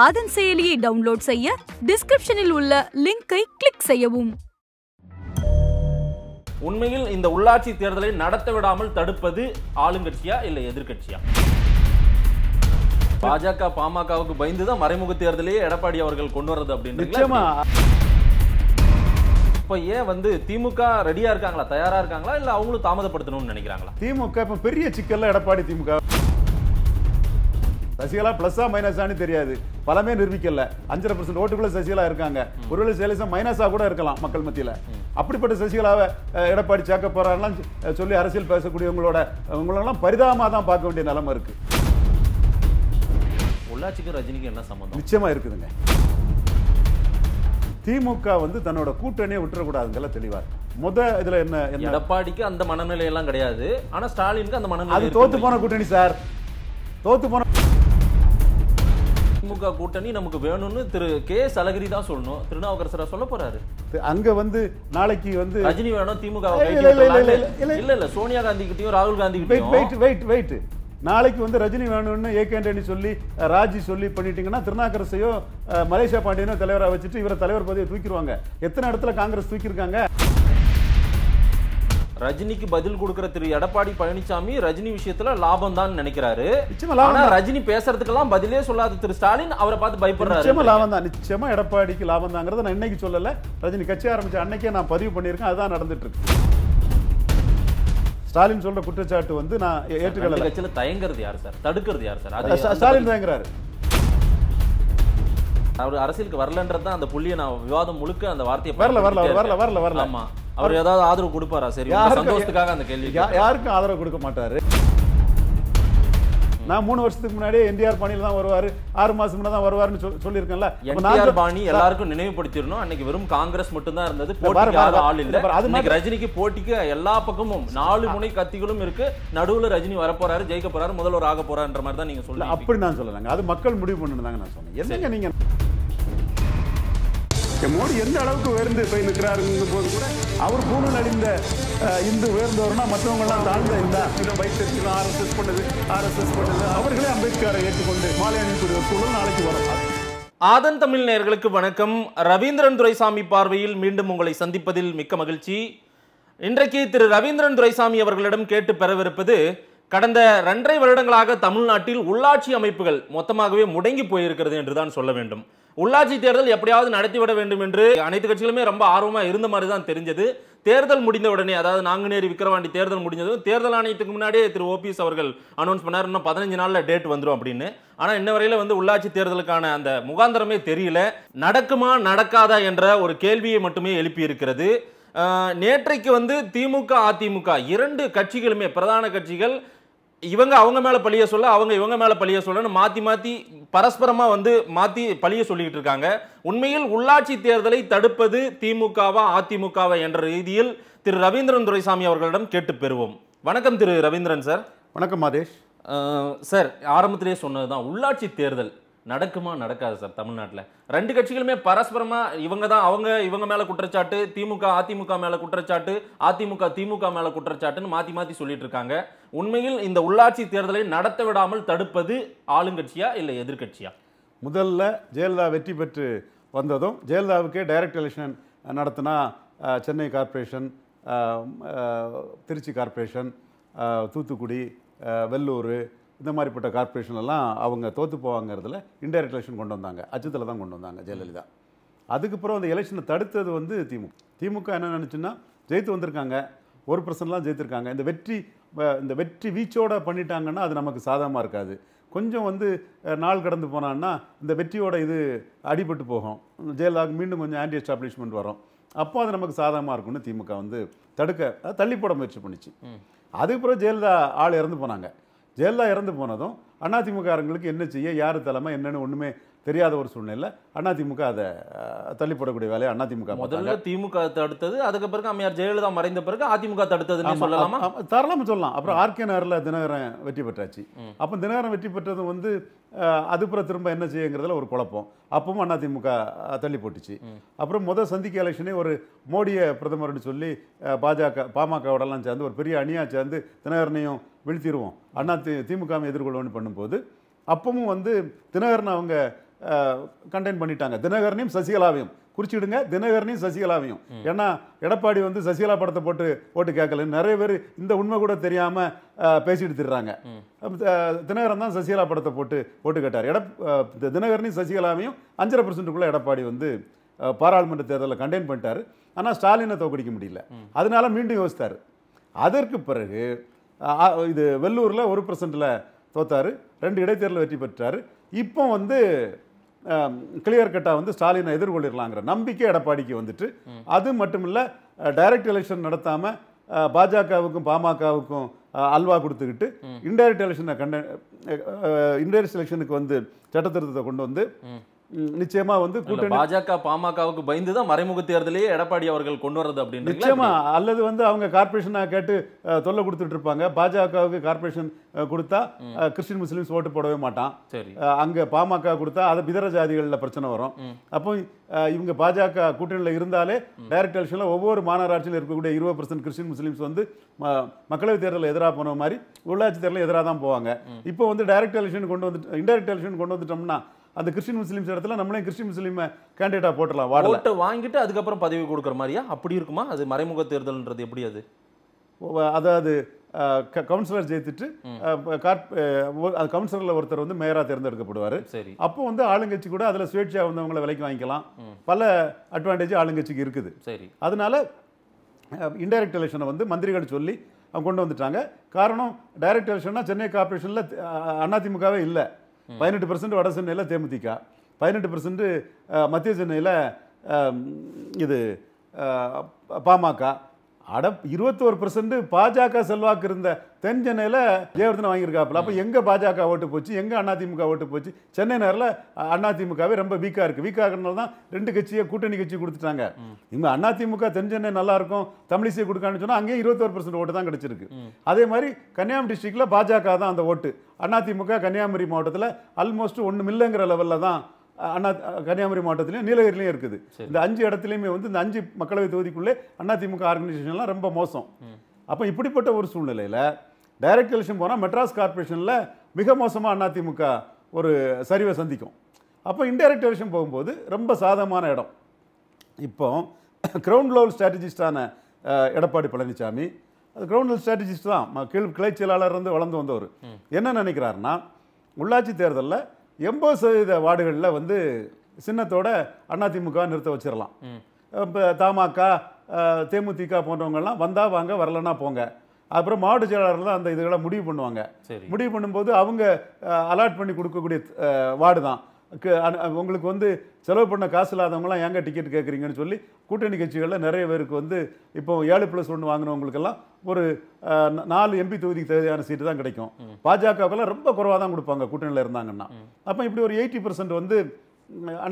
ஆதன் செயலியை டவுன்லோட் செய்ய டிஸ்கிரிப்ஷனில் உள்ள லிங்கை கிளிக் செய்யவும் உண்மையில் இந்த உள்ளாட்சி தேர்தலை நடத்த விடாமல் தடுப்பது ஆளுங்கட்சியா இல்லை எதிர்கட்சியா பாஜக பாமகவுக்கு பயந்து தான் மறைமுக தேர்தலையே எடப்பாடி அவர்கள் கொண்டு வர்றது அப்படின்னு இப்போ ஏன் வந்து திமுக ரெடியா இருக்காங்களா தயாரா இருக்காங்களா இல்ல அவங்களும் தாமதப்படுத்தணும்னு நினைக்கிறாங்களா திமுக இப்ப பெரிய சிக்கல்ல எடப்பாடி திமுக சசிகலா பிளஸ்ஸா மைனஸான்னு தெரியாது பலமே நிரூபிக்கல அஞ்சரை பர்சன்ட் ஓட்டுக்குள்ள சசிகலா இருக்காங்க ஒருவேளை சைலசா மைனஸா கூட இருக்கலாம் மக்கள் மத்தியில அப்படிப்பட்ட சசிகலாவை எடப்பாடி சேர்க்க போறாங்கலாம் சொல்லி அரசியல் பேசக்கூடியவங்களோட உங்களெல்லாம் பரிதாபமாக தான் பார்க்க வேண்டிய நிலைமை இருக்கு பொள்ளாச்சிக்கும் ரஜினிக்கு என்ன சம்பந்தம் நிச்சயமா இருக்குதுங்க திமுக வந்து தன்னோட கூட்டணியை விட்டுறக்கூடாதுங்கல்ல தெளிவார் முத இதுல என்ன எடப்பாடிக்கு அந்த மனநிலை எல்லாம் கிடையாது ஆனா ஸ்டாலினுக்கு அந்த மனநிலை அது தோத்து போன கூட்டணி சார் தோத்து போன திமுக கூட்டணி நமக்கு வேணும்னு திரு கே எஸ் அழகிரி தான் சொல்லணும் திருநாவுக்கரசரா சொல்ல போறாரு அங்க வந்து நாளைக்கு வந்து ரஜினி வேணும் திமுக இல்ல இல்ல சோனியா காந்தி கிட்டயும் ராகுல் காந்தி கிட்டயும் வெயிட் வெயிட் நாளைக்கு வந்து ரஜினி வேணும்னு ஏ கேண்டனி சொல்லி ராஜி சொல்லி பண்ணிட்டீங்கன்னா திருநாக்கரசையோ மலேசியா பாண்டியனோ தலைவராக வச்சுட்டு இவரை தலைவர் பதவியை தூக்கிடுவாங்க எத்தனை இடத்துல காங்கிரஸ் தூக்கியிருக்காங்க ரஜினிக்கு பதில் கொடுக்கிற திரு எடப்பாடி பழனிசாமி ரஜினி விஷயத்துல லாபம் தான் நினைக்கிறாரு ஆனா ரஜினி பேசுறதுக்கெல்லாம் பதிலே சொல்லாத திரு ஸ்டாலின் அவரை பார்த்து பயப்படுறாரு நிச்சயமா லாபம் தான் நிச்சயமா எடப்பாடிக்கு லாபம் தாங்கிறத நான் இன்னைக்கு சொல்லல ரஜினி கட்சி ஆரம்பிச்ச அன்னைக்கே நான் பதிவு பண்ணிருக்கேன் அதான் நடந்துட்டு இருக்கு ஸ்டாலின் சொல்ற குற்றச்சாட்டு வந்து நான் ஏற்றுக்கல கட்சியில தயங்குறது யார் சார் தடுக்கிறது யார் சார் ஸ்டாலின் தயங்குறாரு அவர் அரசியலுக்கு வரலன்றது தான் அந்த புள்ளியை நான் விவாதம் முழுக்க அந்த வார்த்தையை வரல வரல வரல வரல வரல ஆமா அவர் ஏதாவது ஆதரவு கொடுப்பாரா சரி சந்தோஷத்துக்காக அந்த கேள்வி யாருக்கும் ஆதரவு கொடுக்க மாட்டாரு நான் மூணு வருஷத்துக்கு முன்னாடி என்டிஆர் பாணியில் தான் வருவார் ஆறு மாதம் முன்னாடி தான் வருவார்னு சொல்லியிருக்கேன்ல பாணி எல்லாருக்கும் நினைவுபடுத்திடணும் அன்னைக்கு வெறும் காங்கிரஸ் மட்டும் தான் இருந்தது போட்டி ஆள் இல்லை அது ரஜினிக்கு போட்டிக்கு எல்லா பக்கமும் நாலு முனை கத்திகளும் இருக்கு நடுவில் ரஜினி வரப்போறாரு ஜெயிக்க போறாரு முதல்வர் ஆக போறாருன்ற மாதிரி தான் நீங்க சொல்லலாம் அப்படி நான் சொல்லலைங்க அது மக்கள் முடிவு பண்ணுனாங்க நான் சொன்னேன் என்னங்க நீங்க மோடி எந்த அளவுக்கு உயர்ந்து போய் நிற்கிறாருங்கிற போது கூட அவர் பூணல் அழிந்த இந்து உயர்ந்தவர்னா மற்றவங்கெல்லாம் தாழ்ந்த இந்த வைத்திருக்கிற ஆர்எஸ்எஸ் பண்ணது ஆர்எஸ்எஸ் பண்ணது அவர்களே அம்பேத்கரை ஏற்றுக்கொண்டு மாலை அணிக்கூடிய சூழல் நாளைக்கு வரலாம் ஆதன் தமிழ் நேர்களுக்கு வணக்கம் ரவீந்திரன் துரைசாமி பார்வையில் மீண்டும் உங்களை சந்திப்பதில் மிக்க மகிழ்ச்சி இன்றைக்கு திரு ரவீந்திரன் துரைசாமி அவர்களிடம் கேட்டு பெறவிருப்பது கடந்த ரெண்டரை வருடங்களாக தமிழ்நாட்டில் உள்ளாட்சி அமைப்புகள் மொத்தமாகவே முடங்கி போயிருக்கிறது என்றுதான் சொல்ல வேண்டும் உள்ளாட்சி தேர்தல் எப்படியாவது நடத்திவிட வேண்டும் என்று அனைத்து கட்சிகளுமே ரொம்ப ஆர்வமாக இருந்த மாதிரி தான் தெரிஞ்சது தேர்தல் முடிந்த உடனே அதாவது நாங்குநேரி விக்கிரவாண்டி தேர்தல் முடிஞ்சதும் தேர்தல் ஆணையத்துக்கு முன்னாடியே திரு ஓபிஎஸ் அவர்கள் அனௌன்ஸ் பண்ணார் இன்னும் பதினஞ்சு நாளில் டேட் வந்துடும் அப்படின்னு ஆனால் இன்ன வரையில் வந்து உள்ளாட்சி தேர்தலுக்கான அந்த முகாந்திரமே தெரியல நடக்குமா நடக்காதா என்ற ஒரு கேள்வியை மட்டுமே எழுப்பியிருக்கிறது நேற்றைக்கு வந்து திமுக அதிமுக இரண்டு கட்சிகளுமே பிரதான கட்சிகள் இவங்க அவங்க மேலே பழிய சொல்ல அவங்க இவங்க மேலே பழிய சொல்லன்னு மாற்றி மாற்றி பரஸ்பரமாக வந்து மாற்றி பழிய சொல்லிக்கிட்டு இருக்காங்க உண்மையில் உள்ளாட்சி தேர்தலை தடுப்பது திமுகவா அதிமுகவா என்ற ரீதியில் திரு ரவீந்திரன் துரைசாமி அவர்களிடம் கேட்டு பெறுவோம் வணக்கம் திரு ரவீந்திரன் சார் வணக்கம் மாதேஷ் சார் ஆரம்பத்திலேயே சொன்னது தான் உள்ளாட்சி தேர்தல் நடக்குமா நடக்காது சார் தமிழ்நாட்டில் ரெண்டு கட்சிகளுமே பரஸ்பரமாக இவங்க தான் அவங்க இவங்க மேலே குற்றச்சாட்டு திமுக அதிமுக மேலே குற்றச்சாட்டு அதிமுக திமுக மேலே குற்றச்சாட்டுன்னு மாற்றி மாற்றி சொல்லிட்டு இருக்காங்க உண்மையில் இந்த உள்ளாட்சி தேர்தலை நடத்த விடாமல் தடுப்பது ஆளுங்கட்சியா இல்லை எதிர்கட்சியா முதல்ல ஜெயலலிதா வெற்றி பெற்று வந்ததும் ஜெயலலிதாவுக்கே டைரக்ட் எலெக்ஷன் நடத்தினா சென்னை கார்ப்பரேஷன் திருச்சி கார்ப்பரேஷன் தூத்துக்குடி வெள்ளூர் இந்த மாதிரிப்பட்ட கார்ப்பரேஷன்லாம் அவங்க தோற்று போவாங்கிறதுல இன்டைரக்ட் எலெக்ஷன் கொண்டு வந்தாங்க அச்சத்தில் தான் கொண்டு வந்தாங்க ஜெயலலிதா அதுக்கப்புறம் அந்த எலெக்ஷனை தடுத்தது வந்து திமுக திமுக என்ன நினச்சுன்னா ஜெயித்து வந்திருக்காங்க ஒரு பர்சன்ட்லாம் ஜெயித்திருக்காங்க இந்த வெற்றி இந்த வெற்றி வீச்சோடு பண்ணிட்டாங்கன்னா அது நமக்கு சாதகமாக இருக்காது கொஞ்சம் வந்து நாள் கடந்து போனான்னா இந்த வெற்றியோட இது அடிபட்டு போகும் ஜெயலலிதா மீண்டும் கொஞ்சம் ஆன்டி எஸ்டாப்ளிஷ்மெண்ட் வரும் அப்போ அது நமக்கு சாதகமாக இருக்கும்னு திமுக வந்து தடுக்க தள்ளி போட முயற்சி பண்ணிச்சு அதுக்கப்புறம் ஜெயலலிதா ஆள் இறந்து போனாங்க ஜெயலலிதா இறந்து போனதும் அதிமுகங்களுக்கு என்ன செய்ய யார் தலைமை என்னன்னு ஒன்றுமே தெரியாத ஒரு சூழ்நிலை அதிமுக அதை தள்ளிப்படக்கூடிய வேலையை அதிமுக முதல்ல திமுக தடுத்தது அதுக்கு பிறகு அம்மையார் ஜெயலலிதா மறைந்த பிறகு அதிமுக தடுத்ததுன்னு சொல்லலாமா சொல்லலாம் அப்புறம் ஆர்கே நகரில் தினகரன் வெற்றி பெற்றாச்சு அப்போ தினகரன் வெற்றி பெற்றது வந்து அதுப்புறம் திரும்ப என்ன செய்யுங்கிறதுல ஒரு குழப்பம் அப்பவும் அதிமுக தள்ளி போட்டுச்சு அப்புறம் முதல் சந்திக்க எலெக்ஷனே ஒரு மோடியை பிரதமர்னு சொல்லி பாஜக பாமகவோடலாம் சேர்ந்து ஒரு பெரிய அணியாக சேர்ந்து தினகரனையும் வீழ்த்திடுவோம் அண்ணா தி திமுகவை எதிர்கொள்ளணும்னு பண்ணும்போது அப்பவும் வந்து தினகரன் அவங்க கண்டெயின் பண்ணிட்டாங்க தினகரனையும் சசிகலாவையும் குறிச்சிடுங்க தினகரனையும் சசிகலாவையும் ஏன்னா எடப்பாடி வந்து சசிகலா படத்தை போட்டு ஓட்டு கேட்கல நிறைய பேர் இந்த உண்மை கூட தெரியாமல் பேசிட்டு திடுறாங்க தினகரன் தான் சசிகலா படத்தை போட்டு ஓட்டு கேட்டார் எட தினகரனையும் சசிகலாவையும் அஞ்சரை பர்சன்ட்டுக்குள்ள எடப்பாடி வந்து பாராளுமன்ற தேர்தலில் கண்டெயின் பண்ணிட்டார் ஆனால் ஸ்டாலினை தோக்கடிக்க முடியல அதனால மீண்டும் யோசித்தார் அதற்கு பிறகு இது வெள்ளூரில் ஒரு பர்சன்ட்டில் தோத்தார் ரெண்டு இடைத்தேர்தல் வெற்றி பெற்றார் இப்போ வந்து கிளியர் கட்டாக வந்து ஸ்டாலினை எதிர்கொள்ளிடலாங்கிற நம்பிக்கை எடப்பாடிக்கு வந்துட்டு அது மட்டும் இல்லை டைரக்ட் எலெக்ஷன் நடத்தாமல் பாஜகவுக்கும் பாமகவுக்கும் அல்வா கொடுத்துக்கிட்டு இன்டைரக்ட் எலெக்ஷனை கண்ட இன்டைரக்ட் எலெக்ஷனுக்கு வந்து சட்டத்திருத்தத்தை கொண்டு வந்து நிச்சயமா வந்து கூட்டணி பாஜக பாமகவுக்கு பயந்து தான் மறைமுக தேர்தலையே எடப்பாடி அவர்கள் கொண்டு வர்றது அப்படின்னு நிச்சயமா அல்லது வந்து அவங்க கார்பரேஷனாக கேட்டு தொல்லை கொடுத்துட்டு இருப்பாங்க பாஜகவுக்கு கார்பரேஷன் கொடுத்தா கிறிஸ்டின் முஸ்லீம்ஸ் ஓட்டு போடவே மாட்டான் சரி அங்க பாமக கொடுத்தா அது பிதர ஜாதிகளில் பிரச்சனை வரும் அப்போ இவங்க பாஜக கூட்டணியில் இருந்தாலே டைரக்ட் எலெக்ஷனில் ஒவ்வொரு மாநகராட்சியில் இருக்கக்கூடிய இருபது பர்சன்ட் கிறிஸ்டின் முஸ்லீம்ஸ் வந்து மக்களவைத் தேர்தலில் எதிராக போன மாதிரி உள்ளாட்சி தேர்தலில் எதிராக தான் போவாங்க இப்போ வந்து டைரக்ட் எலெக்ஷன் கொண்டு வந்துட்டு இன்டைரக்ட் எலெக்ஷன் கொண்டு வந்துட்டோம்னா அந்த கிறிஸ்டின் முஸ்லீம்ஸ் இடத்துல நம்மளே கிறிஸ்டின் முஸ்லீம் கேண்டிடேட்டாக போட்டலாம் வாட்டை வாங்கிட்டு அதுக்கப்புறம் பதவி கொடுக்குற மாதிரியா அப்படி இருக்குமா அது மறைமுக தேர்தல்ன்றது எப்படி அது அதாவது கவுன்சிலர் ஜெயித்துட்டு கவுன்சிலரில் ஒருத்தர் வந்து மேயராக தேர்ந்தெடுக்கப்படுவார் சரி அப்போ வந்து ஆளுங்கட்சி கூட அதில் சுயேட்சையாக வந்தவங்களை விலைக்கு வாங்கிக்கலாம் பல அட்வான்டேஜ் ஆளுங்கட்சிக்கு இருக்குது சரி அதனால இன்டைரக்ட் எலெக்ஷனை வந்து மந்திரிகள் சொல்லி அவங்க கொண்டு வந்துட்டாங்க காரணம் டைரக்ட் எலெக்ஷன்னா சென்னை கார்பரேஷனில் அதிமுகவே இல்லை பதினெட்டு பர்சன்ட் வட சென்னையில் தேமுதிக பதினெட்டு பர்சன்ட்டு மத்திய சென்னையில் இது பாமக அட இருபத்தோரு பர்சன்ட் பாஜக செல்வாக்கு இருந்த தென் சென்னையில் ஜெயவர்தனை வாங்கியிருக்காப்புல அப்போ எங்கே பாஜக ஓட்டு போச்சு எங்கே அதிமுக ஓட்டு போச்சு சென்னை நேரில் அதிமுகவே ரொம்ப வீக்காக இருக்குது வீக்காக இருக்கிறனால தான் ரெண்டு கட்சியை கூட்டணி கட்சி கொடுத்துட்டாங்க இங்கே அதிமுக தென் சென்னை நல்லா இருக்கும் தமிழிசை கொடுக்கான்னு சொன்னால் அங்கேயும் இருபத்தோரு பர்சன்ட் ஓட்டு தான் கிடச்சிருக்கு அதே மாதிரி கன்னியாகுமரி டிஸ்ட்ரிக்டில் பாஜக தான் அந்த ஓட்டு அதிமுக கன்னியாகுமரி மாவட்டத்தில் ஆல்மோஸ்ட் ஒன்றும் இல்லைங்கிற லெவலில் தான் அண்ணா கன்னியாகுமரி மாவட்டத்திலையும் நீலகிரிலையும் இருக்குது இந்த அஞ்சு இடத்துலையுமே வந்து இந்த அஞ்சு மக்களவை தொகுதிக்குள்ளே திமுக ஆர்கனைசேஷன்லாம் ரொம்ப மோசம் அப்போ இப்படிப்பட்ட ஒரு சூழ்நிலையில் டைரக்ட் எலெக்ஷன் போனால் மெட்ராஸ் கார்பரேஷனில் மிக மோசமாக அதிமுக ஒரு சரிவை சந்திக்கும் அப்போ இன்டைரக்ட் எலெக்ஷன் போகும்போது ரொம்ப சாதகமான இடம் இப்போ கிரவுண்ட் லெவல் ஸ்ட்ராட்டஜிஸ்டான எடப்பாடி பழனிசாமி அது கிரவுண்ட் லெவல் ஸ்ட்ராட்டஜிஸ்ட் தான் கீழ் கிளை செயலாளர் வந்து வளர்ந்து வந்தவர் என்ன நினைக்கிறாருன்னா உள்ளாட்சி தேர்தலில் எண்பது சதவீத வார்டுகளில் வந்து சின்னத்தோட அதிமுக நிறுத்த வச்சிடலாம் இப்போ தமாக தேமுதிக போன்றவங்கெல்லாம் வந்தால் வாங்க வரலன்னா போங்க அப்புறம் மாவட்ட செயலாளர்கள் தான் அந்த இதுகளை முடிவு பண்ணுவாங்க முடிவு பண்ணும்போது அவங்க அலாட் பண்ணி கொடுக்கக்கூடிய வார்டு தான் உங்களுக்கு வந்து செலவு பண்ண காசு இல்லாதவங்களாம் ஏங்க டிக்கெட் கேட்குறீங்கன்னு சொல்லி கூட்டணி கட்சிகளில் நிறைய பேருக்கு வந்து இப்போ ஏழு ப்ளஸ் ஒன்று வாங்கினவங்களுக்கெல்லாம் ஒரு நாலு எம்பி தொகுதிக்கு தேவையான சீட்டு தான் கிடைக்கும் பாஜகவுக்கெல்லாம் ரொம்ப குறவாக தான் கொடுப்பாங்க கூட்டணியில் இருந்தாங்கன்னா அப்போ இப்படி ஒரு எயிட்டி பர்சன்ட் வந்து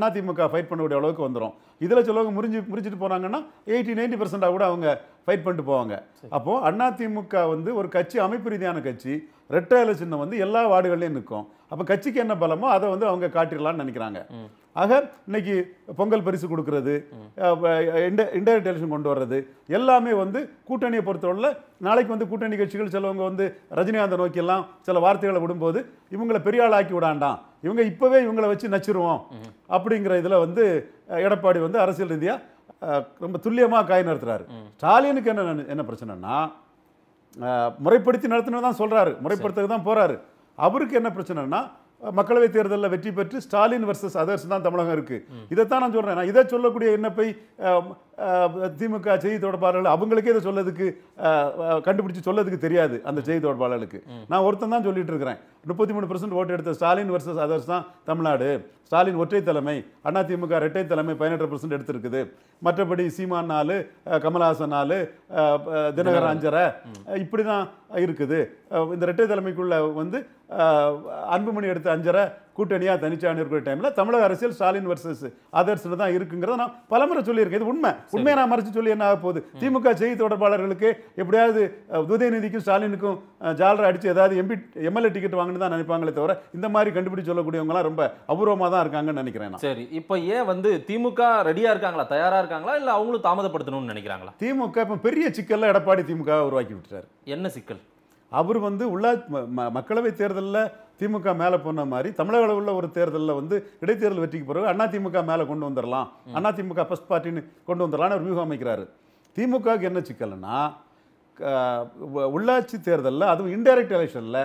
அதிமுக ஃபைட் பண்ணக்கூடிய அளவுக்கு வந்துடும் இதில் சொல்லவங்க முறிஞ்சு முறிஞ்சிட்டு போனாங்கன்னா எயிட்டி நைன்டி பர்சண்டாக கூட அவங்க ஃபைட் பண்ணிட்டு போவாங்க அப்போது அதிமுக வந்து ஒரு கட்சி அமைப்பு ரீதியான கட்சி ரெட்டையில சின்னம் வந்து எல்லா வார்டுகள்லையும் நிற்கும் அப்போ கட்சிக்கு என்ன பலமோ அதை வந்து அவங்க காட்டிடலான்னு நினைக்கிறாங்க ஆக இன்னைக்கு பொங்கல் பரிசு கொடுக்கறது இன்டைரக்ட் எலெக்ஷன் கொண்டு வர்றது எல்லாமே வந்து கூட்டணியை பொறுத்தவரையில் நாளைக்கு வந்து கூட்டணி கட்சிகள் சிலவங்க வந்து ரஜினிகாந்தை நோக்கியெல்லாம் சில வார்த்தைகளை விடும்போது இவங்களை பெரிய ஆளாக்கி விடாண்டாம் இவங்க இப்போவே இவங்களை வச்சு நச்சிருவோம் அப்படிங்கிற இதில் வந்து எடப்பாடி வந்து அரசியல் ரீதியாக ரொம்ப துல்லியமாக காய் நிறுத்துறாரு ஸ்டாலினுக்கு என்ன என்ன பிரச்சனைனா முறைப்படுத்தி நடத்தினது தான் சொல்கிறாரு முறைப்படுத்துறது தான் போகிறாரு அவருக்கு என்ன பிரச்சனைனா மக்களவைத் தேர்தலில் வெற்றி பெற்று ஸ்டாலின் வர்சஸ் அதர்ஸ் தான் தமிழகம் இருக்குது இதைத்தான் நான் சொல்கிறேன் நான் இதை சொல்லக்கூடிய என்ன போய் திமுக செய்தி தொடர்பாளர்கள் அவங்களுக்கே இதை சொல்லதுக்கு கண்டுபிடிச்சு சொல்லதுக்கு தெரியாது அந்த செய்தி தொடர்பாளர்களுக்கு நான் ஒருத்தன் தான் சொல்லிட்டு இருக்கிறேன் முப்பத்தி மூணு பர்சன்ட் ஓட்டு எடுத்த ஸ்டாலின் வர்சஸ் அதர்ஸ் தான் தமிழ்நாடு ஸ்டாலின் ஒற்றை தலைமை அண்ணா திமுக இரட்டை தலைமை பதினெட்டு பர்சன்ட் எடுத்திருக்குது மற்றபடி சீமான் நாலு கமல்ஹாசன் நாலு தினகர் அஞ்சரை இப்படி தான் இருக்குது இந்த இரட்டை தலைமைக்குள்ள வந்து அன்புமணி எடுத்த அஞ்சரை கூட்டணியாக தனிச்சாணி இருக்கிற டைமில் தமிழக அரசியல் ஸ்டாலின் வர்சஸ் அதர்ஸில் தான் இருக்குங்கிறத நான் பலமுறை சொல்லியிருக்கேன் இது உண்மை உண்மையை நான் மறைச்சு சொல்லி என்ன ஆக போகுது திமுக செய்தி தொடர்பாளர்களுக்கு எப்படியாவது உதயநிதிக்கும் ஸ்டாலினுக்கும் ஜாலரை அடித்து ஏதாவது எம்பி எம்எல்ஏ டிக்கெட் வாங்கணும்னு தான் நினைப்பாங்களே தவிர இந்த மாதிரி கண்டுபிடிச்சு சொல்லக்கூடியவங்களாம் ரொம்ப அபூர்வமாக தான் இருக்காங்கன்னு நினைக்கிறேன் சரி இப்போ ஏன் வந்து திமுக ரெடியாக இருக்காங்களா தயாராக இருக்காங்களா இல்லை அவங்களும் தாமதப்படுத்தணும்னு நினைக்கிறாங்களா திமுக இப்போ பெரிய சிக்கலில் எடப்பாடி திமுக உருவாக்கி விட்டுறாரு என்ன சிக்கல் அவர் வந்து உள்ளா மக்களவை தேர்தலில் திமுக மேலே போன மாதிரி தமிழக அளவில் ஒரு தேர்தலில் வந்து இடைத்தேர்தல் வெற்றிக்கு பிறகு அண்ணா திமுக மேலே கொண்டு வந்துடலாம் அண்ணா திமுக ஃபஸ்ட் பார்ட்டின்னு கொண்டு வந்துடலாம்னு ஒரு வியூகம் அமைக்கிறாரு திமுகவுக்கு என்ன சிக்கலைன்னா உள்ளாட்சி தேர்தலில் அதுவும் இன்டைரக்ட் எலெக்ஷனில்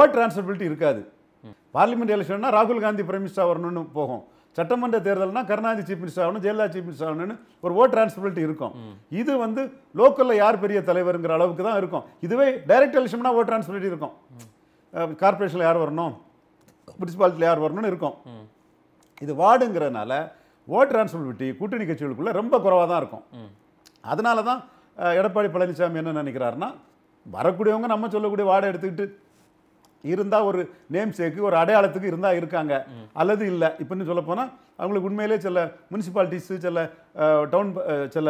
ஓட் ட்ரான்ஸ்பிலிட்டி இருக்காது பார்லிமெண்ட் எலெக்ஷன்னா ராகுல் காந்தி பிரைம் மினிஸ்டர் வரணும்னு போகும் சட்டமன்ற தேர்தல்னா கருணாநிதி சீஃப் மினிஸ்டர் ஆகணும் ஜெயலலிதா சீஃப் மினிஸ்டர் ஆகணும்னு ஒரு ஓட் ட்ரான்ஸ்பிலிட்டி இருக்கும் இது வந்து லோக்கலில் யார் பெரிய தலைவருங்கிற அளவுக்கு தான் இருக்கும் இதுவே டைரக்ட் எலெக்ஷன்னா ஓட் ட்ரான்ஸ்பிலிட்டி இருக்கும் கார்பரேஷனில் யார் வரணும் முனிசிபாலிட்டியில் யார் வரணும்னு இருக்கும் இது வார்டுங்கிறதுனால ஓட் டிரான்ஸ்பிபிலிட்டி கூட்டணி கட்சிகளுக்குள்ளே ரொம்ப குறைவாக தான் இருக்கும் அதனால தான் எடப்பாடி பழனிசாமி என்ன நினைக்கிறாருன்னா வரக்கூடியவங்க நம்ம சொல்லக்கூடிய வார்டை எடுத்துக்கிட்டு இருந்தால் ஒரு நேம் சேக்கு ஒரு அடையாளத்துக்கு இருந்தால் இருக்காங்க அல்லது இல்லை இப்போன்னு சொல்லப்போனால் அவங்களுக்கு உண்மையிலே சில முனிசிபாலிட்டிஸு சில டவுன் சில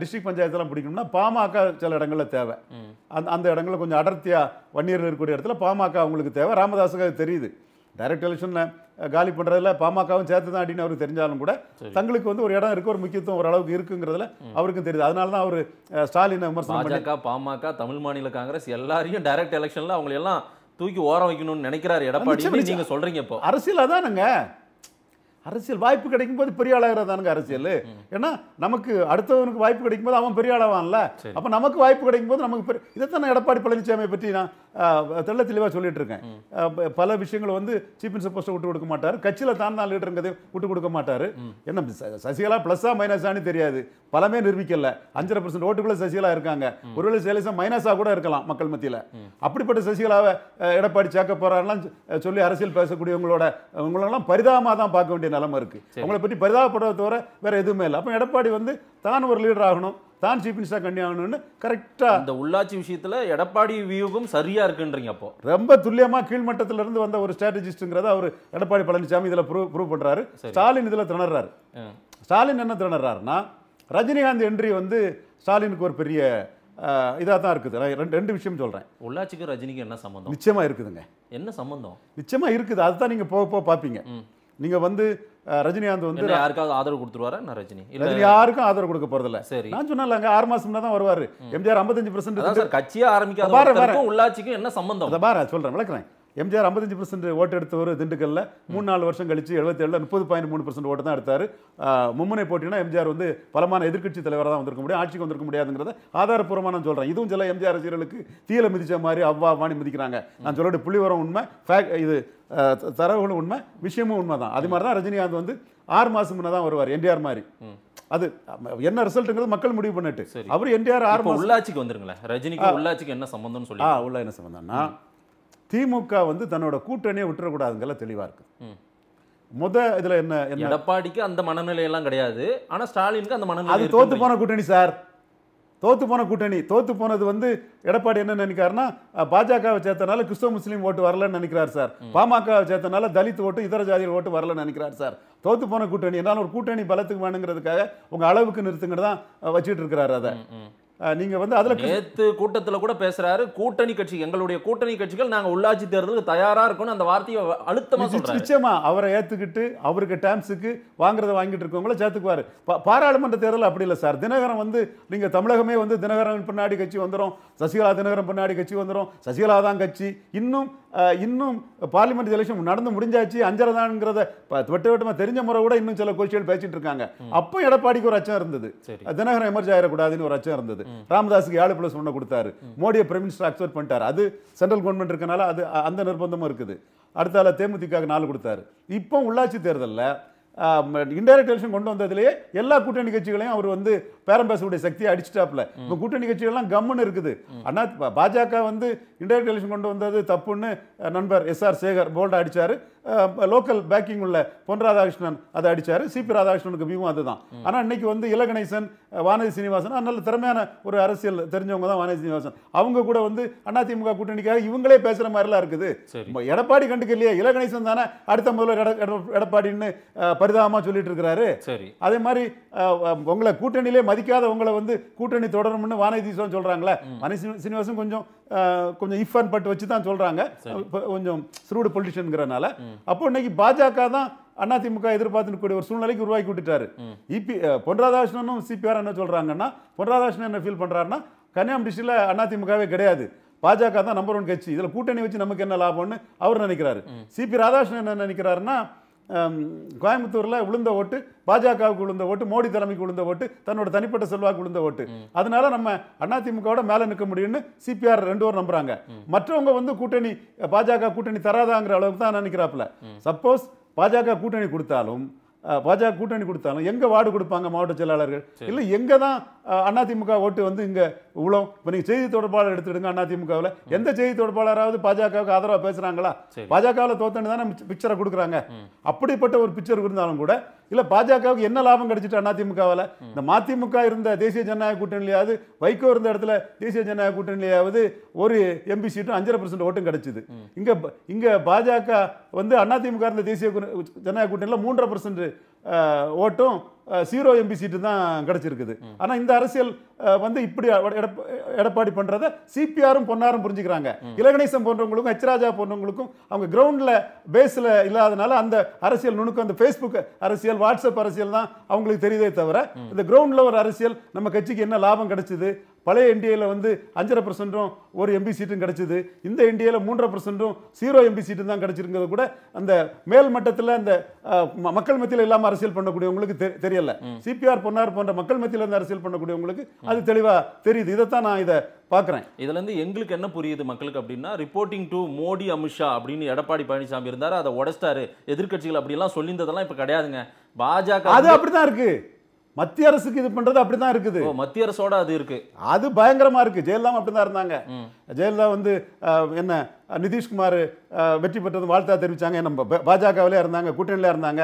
டிஸ்ட்ரிக் பஞ்சாயத்தெல்லாம் பிடிக்கணும்னா பாமக சில இடங்களில் தேவை அந்த அந்த இடங்களில் கொஞ்சம் அடர்த்தியாக வன்னியர் இருக்கக்கூடிய இடத்துல பாமக அவங்களுக்கு தேவை ராமதாஸுக்கு அது தெரியுது டைரக்ட் எலெக்ஷனில் காலி பண்ணுறதுல பாமகவும் சேர்த்து தான் அப்படின்னு அவருக்கு தெரிஞ்சாலும் கூட தங்களுக்கு வந்து ஒரு இடம் இருக்குது ஒரு முக்கியத்துவம் ஓரளவுக்கு இருக்குங்கிறதுல அவருக்கும் தெரியுது அதனால தான் அவர் ஸ்டாலினை விமர்சனம் பாஜக பாமக தமிழ் மாநில காங்கிரஸ் எல்லாரையும் டைரக்ட் எலெக்ஷனில் அவங்களெல்லாம் தூக்கி ஓரம் வைக்கணும்னு நினைக்கிறார் எடப்பாடி நீங்கள் சொல்கிறீங்க இப்போ அரசியலாக தானுங்க அரசியல் வாய்ப்பு கிடைக்கும் போது பெரிய ஆளாகிறதானுங்க அரசியல் ஏன்னா நமக்கு அடுத்தவனுக்கு வாய்ப்பு கிடைக்கும் போது அவன் பெரிய ஆளாவான்ல அப்போ நமக்கு வாய்ப்பு கிடைக்கும் போது நமக்கு பெரிய இதைத்தான் எடப்பாடி பழனிசாமியை பற்றி நான் தெள்ள தெளிவாக சொல்லிட்டு இருக்கேன் பல விஷயங்களை வந்து சீஃப் மினிஸ்டர் போஸ்ட்டை விட்டு கொடுக்க மாட்டார் கட்சியில் தான் தான் லீடருங்கிறது விட்டு கொடுக்க மாட்டார் என்ன சசிகலா ப்ளஸ்ஸா மைனஸானு தெரியாது பலமே நிரூபிக்கல அஞ்சரை பர்சன்ட் ஓட்டுக்குள்ள சசிகலா இருக்காங்க ஒருவேளை சைலேசா மைனஸாக கூட இருக்கலாம் மக்கள் மத்தியில் அப்படிப்பட்ட சசிகலாவை எடப்பாடி சேர்க்க போறாருலாம் சொல்லி அரசியல் பேசக்கூடியவங்களோட உங்களெல்லாம் பரிதாபமாக தான் பார்க்க வேண்டிய நிலைமை இருக்குது அவங்கள பற்றி பரிதாபப்படுறத தவிர வேறு எதுவுமே இல்லை அப்போ எடப்பாடி வந்து தான் ஒரு லீடர் ஆகணும் தான் சீஃப் மினிஸ்டர் கண்டி ஆகணும்னு கரெக்டாக இந்த உள்ளாட்சி விஷயத்தில் எடப்பாடி வியூகம் சரியாக இருக்குன்றீங்க அப்போ ரொம்ப துல்லியமாக கீழ்மட்டத்திலிருந்து வந்த ஒரு ஸ்ட்ராட்டஜிஸ்ட்டுங்கிறத அவர் எடப்பாடி பழனிசாமி இதில் ப்ரூவ் ப்ரூவ் பண்ணுறாரு ஸ்டாலின் இதில் திணறாரு ஸ்டாலின் என்ன திணறாருன்னா ரஜினிகாந்த் என்ட்ரி வந்து ஸ்டாலினுக்கு ஒரு பெரிய இதாக தான் இருக்குது ரெண்டு ரெண்டு விஷயம் சொல்கிறேன் உள்ளாட்சிக்கு ரஜினிக்கு என்ன சம்மந்தம் நிச்சயமாக இருக்குதுங்க என்ன சம்மந்தம் நிச்சயமாக இருக்குது அதுதான் நீங்கள் போக போக பார்ப்பீங்க நீங்க வந்து ரஜினிகாந்த் வந்து யாருக்காவது ஆதரவு கொடுத்துருவாரா நான் ரஜினி ரஜினி யாருக்கும் ஆதரவு கொடுக்க போறதில்ல சரி நான் சொன்னாங்க ஆறு மாசம்னா தான் வருவாரு எம்ஜிஆர் ஐம்பத்தஞ்சு பர்சன்ட் கட்சியே ஆரம்பிக்காத உள்ளாட்சிக்கும் என்ன சம்பந்தம் பாரு சொல்றேன் விளக்குறேன் எம்ஜிஆர் ஐம்பத்தஞ்சு பர்சன்ட் ஓட்டு எடுத்தவர் திண்டுக்கல்ல மூணு நாலு வருஷம் கழிச்சு எழுபத்தேழில் முப்பது பாயிண்ட் மூணு பர்சன்ட் ஓட்டு தான் எடுத்தார் மும்முனை போட்டினா எம்ஜிஆர் வந்து பலமான எதிர்க்கட்சி தலைவராக தான் வந்திருக்க முடியும் ஆட்சிக்கு வந்திருக்க முடியாதுங்கிறத ஆதாரப்பூர்வமாக நான் சொல்கிறேன் இதுவும் சில எம்ஜிஆர் ரசிகர்களுக்கு தீல மிதிச்ச மாதிரி அவ்வா வாணி மிதிக்கிறாங்க நான் சொல்லிட்டு புள்ளிவரம் உண்மை இது தரவுகளும் உண்மை விஷயமும் உண்மை தான் அது மாதிரி தான் ரஜினிகாந்த் வந்து ஆறு மாதம் முன்னே தான் வருவார் என்டிஆர் மாதிரி அது என்ன ரிசல்ட்டுங்கிறது மக்கள் முடிவு பண்ணிட்டு அவர் என்டிஆர் ஆறு உள்ளாட்சிக்கு வந்துருங்களேன் ரஜினிக்கு உள்ளாட்சிக்கு என்ன சம்பந்தம்னு சொல்லி உள்ள என்ன சம்பந்தம்னா திமுக வந்து தன்னோட கூட்டணியை விட்டுறக்கூடாதுங்கெல்லாம் தெளிவாக இருக்குது முத இதில் என்ன எடப்பாடிக்கு அந்த மனநிலையெல்லாம் கிடையாது ஆனால் ஸ்டாலினுக்கு அந்த மனநிலை அது தோத்து போன கூட்டணி சார் தோத்து போன கூட்டணி தோத்து போனது வந்து எடப்பாடி என்ன நினைக்கிறாருன்னா பாஜகவை சேர்த்தனால கிறிஸ்தவ முஸ்லீம் ஓட்டு வரலன்னு நினைக்கிறார் சார் பாமகவை சேர்த்தனால தலித் ஓட்டு இதர ஜாதியில் ஓட்டு வரலன்னு நினைக்கிறார் சார் தோத்து போன கூட்டணி என்னால் ஒரு கூட்டணி பலத்துக்கு வேணுங்கிறதுக்காக உங்கள் அளவுக்கு நிறுத்துங்கிறதான் தான் வச்சுட்டு இருக்கிறாரு அதை நீங்கள் வந்து அதில் நேத்து கூட்டத்தில் கூட பேசுகிறாரு கூட்டணி கட்சி எங்களுடைய கூட்டணி கட்சிகள் நாங்கள் உள்ளாட்சி தேர்தலுக்கு தயாராக இருக்கணும் அந்த வார்த்தையை அழுத்தமா சொல்கிறேன் நிச்சயமாக அவரை ஏற்றுக்கிட்டு அவருக்கு டேம்ஸுக்கு வாங்குறத வாங்கிட்டு இருக்கவங்கள சேர்த்துக்குவாரு பா பாராளுமன்ற தேர்தல் அப்படி இல்லை சார் தினகரன் வந்து நீங்கள் தமிழகமே வந்து தினகரன் பின்னாடி கட்சி வந்துடும் சசிகலா தினகரன் பின்னாடி கட்சி வந்துடும் சசிகலா தான் கட்சி இன்னும் இன்னும் பார்லிமெண்ட் எலெக்ஷன் நடந்து முடிஞ்சாச்சு அஞ்சரதான்ங்கிறத வெட்ட வெட்டமாக தெரிஞ்ச முறை கூட இன்னும் சில கோஷிகள் பேசிட்டு இருக்காங்க அப்போ எடப்பாடிக்கு ஒரு அச்சம் இருந்தது தினகரன் எமர்ஜி ஆயிடக்கூடாதுன்னு ஒரு அச்சம் இருந்தது ராமதாஸுக்கு ஏழு பிளஸ் ஒன்று கொடுத்தாரு மோடியை பிரைம் மினிஸ்டர் அக்செப்ட் பண்ணிட்டார் அது சென்ட்ரல் கவர்மெண்ட் இருக்கனால அது அந்த நிர்பந்தமும் இருக்குது அடுத்தால தேமுதிக நாலு கொடுத்தாரு இப்போ உள்ளாட்சி தேர்தலில் இன்டைரக்ட் எலெக்ஷன் கொண்டு வந்ததுலேயே எல்லா கூட்டணி கட்சிகளையும் அவர் வந்து பேரம் பேசக்கூடிய சக்தியை அடிச்சுட்டாப்ல இப்போ கூட்டணி கட்சிகள்லாம் கம்முன்னு இருக்குது அண்ணா பாஜக வந்து இன்டெரக்ட் எலெக்ஷன் கொண்டு வந்தது தப்புன்னு நண்பர் எஸ் ஆர் சேகர் போல்டா அடிச்சாரு லோக்கல் பேக்கிங் உள்ள பொன் ராதாகிருஷ்ணன் அதை சி சிபி ராதாகிருஷ்ணனுக்கு வியூவும் அதுதான் ஆனால் இன்னைக்கு வந்து இலகணேசன் வானதி சீனிவாசன் நல்ல திறமையான ஒரு அரசியல் தெரிஞ்சவங்க தான் வானதி சீனிவாசன் அவங்க கூட வந்து அதிமுக கூட்டணிக்காக இவங்களே பேசுகிற மாதிரிலாம் இருக்குது எடப்பாடி கண்டுக்க இல்லையா இலகணேசன் தானே அடுத்த முதல்ல எடப்பாடின்னு பரிதாபமாக சொல்லிட்டு இருக்கிறாரு அதே மாதிரி உங்களை கூட்டணியிலே உங்களை வந்து கூட்டணி தொடரும்னு வானதி சொல்கிறாங்களே மணி சீனிவாசன் கொஞ்சம் கொஞ்சம் இஃபன் பட்டு வச்சு தான் சொல்கிறாங்க கொஞ்சம் ஸ்ரூடு பொலிட்டிஷியனுங்கிறனால அப்போ இன்னைக்கு பாஜக தான் அதிமுக எதிர்பார்த்துக்கூடிய ஒரு சூழ்நிலைக்கு உருவாக்கி விட்டுட்டாரு இபி பொன் ராதாகிருஷ்ணனும் சிபிஆர் என்ன சொல்கிறாங்கன்னா பொன் ராதாகிருஷ்ணன் என்ன ஃபீல் பண்ணுறாருன்னா கன்னியாகுமரி டிஸ்ட்ரிக்டில் அதிமுகவே கிடையாது பாஜக தான் நம்பர் ஒன் கட்சி இதில் கூட்டணி வச்சு நமக்கு என்ன லாபம்னு அவர் நினைக்கிறாரு சிபி ராதாகிருஷ்ணன் என்ன நினைக்கிறாருன்னா கோயம்புத்தூரில் விழுந்த ஓட்டு பாஜகவுக்கு விழுந்த ஓட்டு மோடி தலைமைக்கு விழுந்த ஓட்டு தன்னோட தனிப்பட்ட செல்வாக்கு விழுந்த ஓட்டு அதனால நம்ம அதிமுகவோட மேலே நிற்க முடியும்னு சிபிஆர் ரெண்டு பேரும் நம்புறாங்க மற்றவங்க வந்து கூட்டணி பாஜக கூட்டணி தராதாங்கிற அளவுக்கு தான் நினைக்கிறாப்புல சப்போஸ் பாஜக கூட்டணி கொடுத்தாலும் பாஜக கூட்டணி கொடுத்தாலும் எங்கே வார்டு கொடுப்பாங்க மாவட்ட செயலாளர்கள் இல்லை எங்கே தான் அதிமுக ஓட்டு வந்து இங்கே உழவும் இப்போ நீங்கள் செய்தி தொடர்பாளர் எடுத்துடுங்க அதிமுகவில் எந்த செய்தி தொடர்பாளராவது பாஜகவுக்கு ஆதரவாக பேசுகிறாங்களா பாஜகவில் தோத்தன்னு தானே பிக்சரை கொடுக்குறாங்க அப்படிப்பட்ட ஒரு பிக்சர் இருந்தாலும் கூட இல்லை பாஜகவுக்கு என்ன லாபம் கிடைச்சிட்டு அதிமுகவில் இந்த மதிமுக இருந்த தேசிய ஜனநாயக கூட்டணியிலாவது வைகோ இருந்த இடத்துல தேசிய ஜனநாயக கூட்டணியிலாவது ஒரு எம்பி சீட்டும் அஞ்சரை பர்சன்ட் ஓட்டும் கிடைச்சிது இங்கே இங்கே பாஜக வந்து அதிமுக இருந்த தேசிய ஜனநாயக கூட்டணியில் மூன்றரை பர்சன்ட் ஓட்டும் ஜீரோ எம்பி சீட்டு தான் கிடச்சிருக்குது ஆனால் இந்த அரசியல் வந்து இப்படி எடப்பாடி பண்றத சிபிஆரும் பொன்னாரும் புரிஞ்சுக்கிறாங்க இலகணேசம் போன்றவங்களுக்கும் ஹெச்ராஜா போன்றவங்களுக்கும் அவங்க கிரவுண்ட்ல பேஸ்ல இல்லாதனால அந்த அரசியல் நுணுக்கம் அந்த ஃபேஸ்புக் அரசியல் வாட்ஸ்அப் அரசியல் தான் அவங்களுக்கு தெரியுதே தவிர இந்த கிரவுண்ட்ல ஒரு அரசியல் நம்ம கட்சிக்கு என்ன லாபம் கிடைச்சது பழைய என்டிஏல வந்து அஞ்சரை பர்சன்ட்டும் ஒரு எம்பி சீட்டும் கிடைச்சிது இந்த என்டிஏல மூன்றரை பர்சன்ட்டும் ஜீரோ எம்பி சீட்டும் தான் கிடைச்சிருங்கிறது கூட அந்த மேல் மட்டத்தில் அந்த மக்கள் மத்தியில் இல்லாமல் அரசியல் பண்ணக்கூடியவங்களுக்கு தெரியல சிபிஆர் பொன்னார் போன்ற மக்கள் மத்தியில் இருந்து அரசியல் பண்ணக்கூடியவங்களுக்கு அது தெளிவாக தெரியுது இதைத்தான் நான் இதை பார்க்குறேன் இதுலேருந்து எங்களுக்கு என்ன புரியுது மக்களுக்கு அப்படின்னா ரிப்போர்ட்டிங் டு மோடி அமித்ஷா அப்படின்னு எடப்பாடி பழனிசாமி இருந்தார் அதை உடச்சிட்டாரு எதிர்கட்சிகள் அப்படிலாம் சொல்லியிருந்ததெல்லாம் இப்போ கிடையாதுங்க பாஜக அது அப்படி தான் இருக்குது மத்திய அரசுக்கு இது பண்றது அப்படிதான் இருக்குது மத்திய அரசோட அது இருக்கு அது பயங்கரமா இருக்கு ஜெயலலிதா அப்படிதான் இருந்தாங்க ஜெயலலிதா வந்து என்ன நிதிஷ்குமார் வெற்றி பெற்றது வாழ்த்தா தெரிவிச்சாங்க நம்ம பாஜகவிலே இருந்தாங்க கூட்டணியில இருந்தாங்க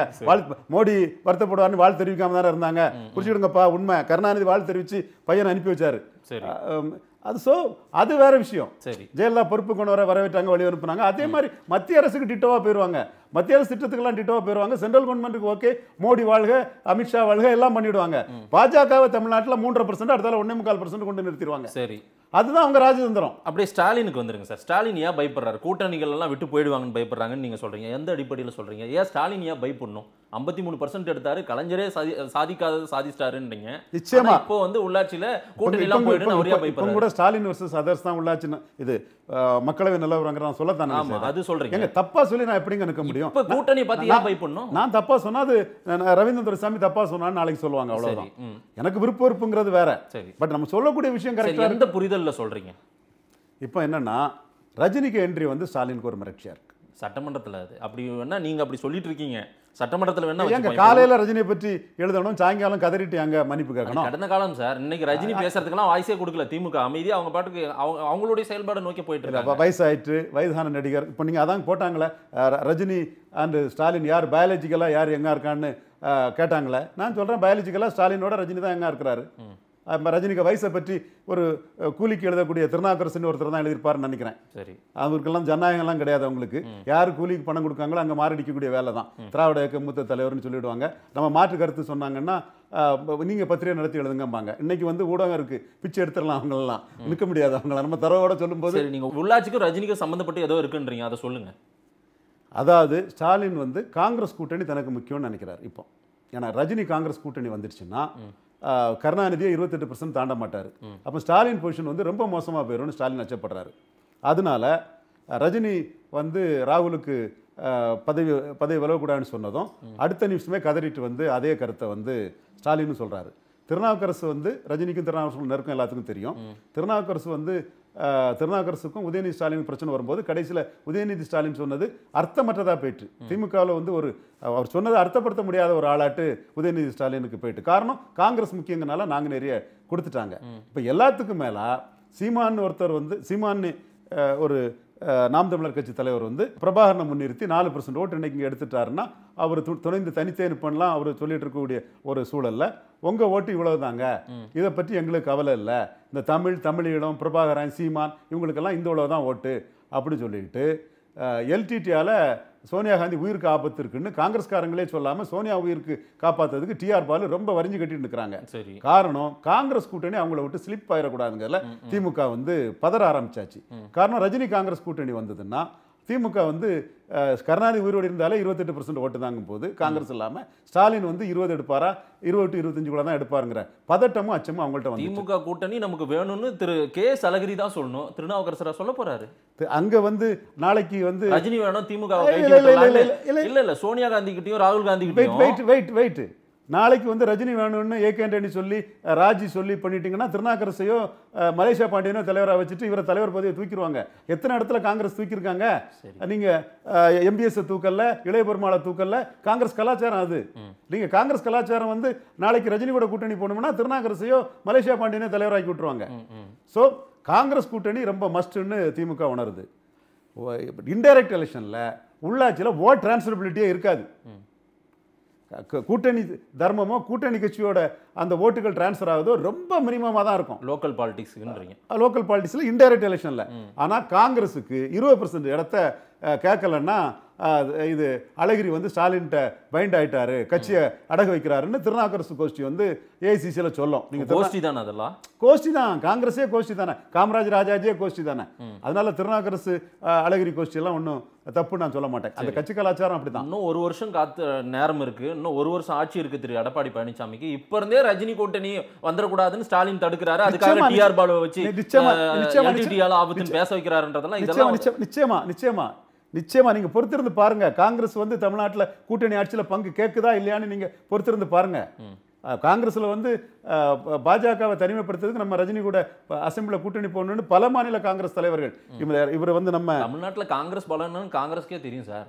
மோடி வருத்தப்படுவார்னு வாழ்த்து தெரிவிக்காம தானே இருந்தாங்க குறிச்சிடுங்கப்பா உண்மை கருணாநிதி வாழ்த்து தெரிவிச்சு பையனை அனுப்பி வச்சாரு அது ஸோ அது வேற விஷயம் சரி ஜெயலலிதா பொறுப்பு கொண்டு வர வரவேற்றாங்க வழி அனுப்புனாங்க அதே மாதிரி மத்திய அரசுக்கு டிட்டோவா போயிடுவாங்க மத்திய அரசு திட்டத்துக்கெல்லாம் டிட்டோவா போயிருவாங்க சென்ட்ரல் கவர்மெண்ட்டுக்கு ஓகே மோடி வாழ்க அமித்ஷா வாழ்க எல்லாம் பண்ணிடுவாங்க பாஜகவை தமிழ்நாட்டில் மூன்றரை பர்சன்ட் அடுத்தால ஒன்னே முக்கால் பர்சன்ட் கொண்டு நிறுத்திடுவாங்க சரி அதுதான் அவங்க ராஜதந்திரம் அப்படியே ஸ்டாலினுக்கு வந்துருங்க சார் ஸ்டாலின் ஏன் பயப்படுறாரு கூட்டணிகள் எல்லாம் விட்டு போயிடுவாங்கன்னு பயப்படுறாங்கன்னு நீங்க சொல்றீங்க எந்த அடிப்படையில் சொல்றீங்க ஏன் ஸ்டாலின் ஏன் பயப்படணும் ஐம்பத்தி மூணு பர்சன்ட் எடுத்தாரு கலைஞரே சாதி சாதிக்காதது சாதிச்சிட்டாருன்றீங்க நிச்சயமா இப்போ வந்து உள்ளாட்சியில கூட்டணி எல்லாம் போயிட்டு கூட ஸ்டாலின் வர்சஸ் அதர்ஸ் தான் உள்ளாட்சி இது மக்களவை நிலவரங்கிற நான் சொல்லத்தான் ஆமா அது சொல்றீங்க தப்பா சொல்லி நான் எப்படிங்க நிற்க முடியும் இப்போ கூட்டணி பற்றி ஏன் பயப்படணும் நான் தப்பா சொன்னா அது ரவீந்திர சாமி தப்பா சொன்னான்னு நாளைக்கு சொல்லுவாங்க அவ்வளவுதான் எனக்கு விருப்ப வெறுப்புங்கிறது வேற சரி பட் நம்ம சொல்லக்கூடிய விஷயம் கரெக்டா எந்த புரிதல் தேர்தலில் சொல்கிறீங்க இப்போ என்னென்னா ரஜினிக்கு என்ட்ரி வந்து ஸ்டாலினுக்கு ஒரு மிரட்சியாக இருக்குது சட்டமன்றத்தில் அது அப்படி வேணா நீங்கள் அப்படி சொல்லிட்டு இருக்கீங்க சட்டமன்றத்தில் வேணா எங்கள் காலையில் ரஜினியை பற்றி எழுதணும் சாயங்காலம் கதறிட்டு அங்கே மன்னிப்பு கேட்கணும் கடந்த காலம் சார் இன்னைக்கு ரஜினி பேசுறதுக்கெல்லாம் வாய்ஸே கொடுக்கல திமுக அமைதி அவங்க பாட்டுக்கு அவங்க அவங்களுடைய செயல்பாடு நோக்கி போயிட்டு இருக்காங்க வயசாயிட்டு வயதான நடிகர் இப்போ நீங்கள் அதான் போட்டாங்களே ரஜினி அண்டு ஸ்டாலின் யார் பயாலஜிக்கலாக யார் எங்கே இருக்கான்னு கேட்டாங்களே நான் சொல்கிறேன் பயாலஜிக்கலாக ஸ்டாலினோட ரஜினி தான் எங்கே இருக்கிறாரு ரஜினிக்கு வயசை பற்றி ஒரு கூலிக்கு எழுதக்கூடிய திருநாக்கரசன் ஒருத்தர் தான் எழுதியிருப்பார்னு நினைக்கிறேன் சரி அவருக்கெல்லாம் ஜனநாயகம்லாம் கிடையாது அவங்களுக்கு யார் கூலிக்கு பணம் கொடுக்காங்களோ அங்கே மாறடிக்கக்கூடிய வேலை தான் திராவிட இயக்க மூத்த தலைவர்னு சொல்லிவிடுவாங்க நம்ம மாற்று கருத்து சொன்னாங்கன்னா நீங்கள் பத்திரிகை நடத்தி எழுதுங்கம்பாங்க இன்னைக்கு வந்து ஊடகம் இருக்கு பிச்சை எடுத்துடலாம் அவங்களெல்லாம் நிற்க முடியாது அவங்கள நம்ம தரவோட சொல்லும்போது நீங்கள் உள்ளாட்சிக்கும் ரஜினிக்கும் சம்மந்தப்பட்டு ஏதோ இருக்குன்றீங்க அதை சொல்லுங்க அதாவது ஸ்டாலின் வந்து காங்கிரஸ் கூட்டணி தனக்கு முக்கியம்னு நினைக்கிறார் இப்போ ஏன்னா ரஜினி காங்கிரஸ் கூட்டணி வந்துடுச்சுன்னா கருணாநிதியை இருபத்தெட்டு பர்சன்ட் தாண்ட மாட்டார் அப்போ ஸ்டாலின் பொசிஷன் வந்து ரொம்ப மோசமாக போயிடும்னு ஸ்டாலின் அச்சப்படுறாரு அதனால ரஜினி வந்து ராகுலுக்கு பதவி பதவி விலகக்கூடாதுன்னு சொன்னதும் அடுத்த நிமிஷமே கதறிட்டு வந்து அதே கருத்தை வந்து ஸ்டாலின்னு சொல்கிறாரு திருநாவுக்கரசு வந்து ரஜினிக்கும் திருநாவுக்கரசு நெருக்கம் எல்லாத்துக்கும் தெரியும் திருநாவுக்கரசு வந்து திருநாவுக்கரசுக்கும் உதயநிதி ஸ்டாலின் பிரச்சனை வரும்போது கடைசியில் உதயநிதி ஸ்டாலின் சொன்னது அர்த்தமற்றதாக போயிட்டு திமுகவில் வந்து ஒரு அவர் சொன்னதை அர்த்தப்படுத்த முடியாத ஒரு ஆளாட்டு உதயநிதி ஸ்டாலினுக்கு போயிட்டு காரணம் காங்கிரஸ் முக்கியங்கனால நாங்கள் நிறைய கொடுத்துட்டாங்க இப்போ எல்லாத்துக்கும் மேலே சீமான் ஒருத்தர் வந்து சீமான் ஒரு நாம் தமிழர் கட்சி தலைவர் வந்து பிரபாகரனை முன்னிறுத்தி நாலு பர்சன்ட் ஓட்டு இன்னைக்கு எடுத்துட்டாருன்னா அவர் துணைந்து தனித்தேனு பண்ணலாம் அவர் சொல்லிட்டு இருக்கக்கூடிய ஒரு சூழலில் உங்கள் ஓட்டு இவ்வளவு தாங்க இதை பற்றி எங்களுக்கு கவலை இல்லை இந்த தமிழ் தமிழீழம் பிரபாகரன் சீமான் இவங்களுக்கெல்லாம் இந்த இவ்வளோ தான் ஓட்டு அப்படின்னு சொல்லிட்டு எல்டிடியால் சோனியா காந்தி உயிருக்கு ஆபத்து இருக்குன்னு காங்கிரஸ்காரங்களே சொல்லாமல் சோனியா உயிருக்கு காப்பாற்றுறதுக்கு டிஆர் பாலு ரொம்ப வரிஞ்சு கட்டிட்டு இருக்கிறாங்க காரணம் காங்கிரஸ் கூட்டணி அவங்கள விட்டு ஸ்லிப் ஆயிடக்கூடாதுங்கிறதுல திமுக வந்து பதற ஆரம்பிச்சாச்சு காரணம் ரஜினி காங்கிரஸ் கூட்டணி வந்ததுன்னா திமுக வந்து கருணாநிதி உயிரோடு இருந்தாலே இருபத்தெட்டு பர்சன்ட் ஓட்டு தாங்கும் போது காங்கிரஸ் இல்லாமல் ஸ்டாலின் வந்து இருபது எடுப்பாரா இருபது இருபத்தஞ்சு கூட தான் எடுப்பாருங்கிற பதட்டமும் அச்சமும் அவங்கள்ட்ட வந்து திமுக கூட்டணி நமக்கு வேணும்னு திரு கே சலகிரி தான் சொல்லணும் திருநாவுக்கரசரா சொல்ல போறாரு அங்க வந்து நாளைக்கு வந்து ரஜினி வேணும் திமுக இல்ல இல்ல சோனியா காந்தி கிட்டயும் ராகுல் Gandhi wait wait wait wait நாளைக்கு வந்து ரஜினி வேணும்னு ஏ கே சொல்லி ராஜி சொல்லி பண்ணிட்டீங்கன்னா திருநாக்கரசையோ மலேசியா பாண்டியனோ தலைவராக வச்சுட்டு இவரை தலைவர் பதவியை தூக்கிடுவாங்க எத்தனை இடத்துல காங்கிரஸ் தூக்கியிருக்காங்க நீங்கள் எம்பிஎஸ்ஸை தூக்கல்ல இளைய பெருமாளை தூக்கல்ல காங்கிரஸ் கலாச்சாரம் அது நீங்கள் காங்கிரஸ் கலாச்சாரம் வந்து நாளைக்கு ரஜினி கூட கூட்டணி போனோம்னா திருநாக்கரசையோ மலேசியா பாண்டியனோ தலைவராக்கி விட்டுருவாங்க ஸோ காங்கிரஸ் கூட்டணி ரொம்ப மஸ்ட்னு திமுக உணருது இன்டைரக்ட் எலெக்ஷனில் உள்ளாட்சியில் ஓட் டிரான்ஸ்பிலிட்டியே இருக்காது கூட்டணி தர்மமோ கூட்டணி கட்சியோட அந்த ஓட்டுகள் டிரான்ஸ்ஃபர் ஆகுதோ ரொம்ப மினிமமாக தான் இருக்கும் லோக்கல் பாலிடிக்ஸுன்றீங்க லோக்கல் பாலிடிக்ஸில் இன்டைரக்ட் எலெக்ஷனில் ஆனால் காங்கிரஸுக்கு இருபது பர்சன்ட் இடத்த கேட்கலன்னா இது அழகிரி வந்து ஸ்டாலின்கிட்ட பைண்ட் ஆகிட்டாரு கட்சியை அடகு வைக்கிறாருன்னு திருநாக்கரசு கோஷ்டி வந்து ஏஐசிசியில் சொல்லும் நீங்கள் கோஷ்டி தானே அதெல்லாம் கோஷ்டி தான் காங்கிரஸே கோஷ்டி தானே காமராஜ் ராஜாஜே கோஷ்டி தானே அதனால திருநாக்கரசு அழகிரி கோஷ்டியெல்லாம் ஒன்றும் தப்பு நான் சொல்ல மாட்டேன் அந்த கட்சி கலாச்சாரம் அப்படி தான் இன்னும் ஒரு வருஷம் காத்து நேரம் இருக்கு இன்னும் ஒரு வருஷம் ஆட்சி இருக்கு திரு எடப்பாடி பழனிசாமிக்கு இப்ப இருந்தே ரஜினி கூட்டணி வந்துடக்கூடாதுன்னு ஸ்டாலின் தடுக்கிறாரு அதுக்காக டிஆர் பாலுவை வச்சு நிச்சயமா நிச்சயமா ஆபத்துன்னு பேச வைக்கிறாருன்றதெல்லாம் நிச்சயமா நிச்சயமா நிச்சயமா நிச்சயமாக நீங்கள் பொறுத்திருந்து பாருங்கள் காங்கிரஸ் வந்து தமிழ்நாட்டில் கூட்டணி ஆட்சியில் பங்கு கேட்குதா இல்லையான்னு நீங்கள் பொறுத்திருந்து பாருங்கள் காங்கிரஸில் வந்து பாஜகவை தனிமைப்படுத்துறதுக்கு நம்ம ரஜினி கூட அசம்பிளில் கூட்டணி போகணும்னு பல மாநில காங்கிரஸ் தலைவர்கள் இவர் இவர் வந்து நம்ம தமிழ்நாட்டில் காங்கிரஸ் பலன்னு காங்கிரஸ்க்கே தெரியும் சார்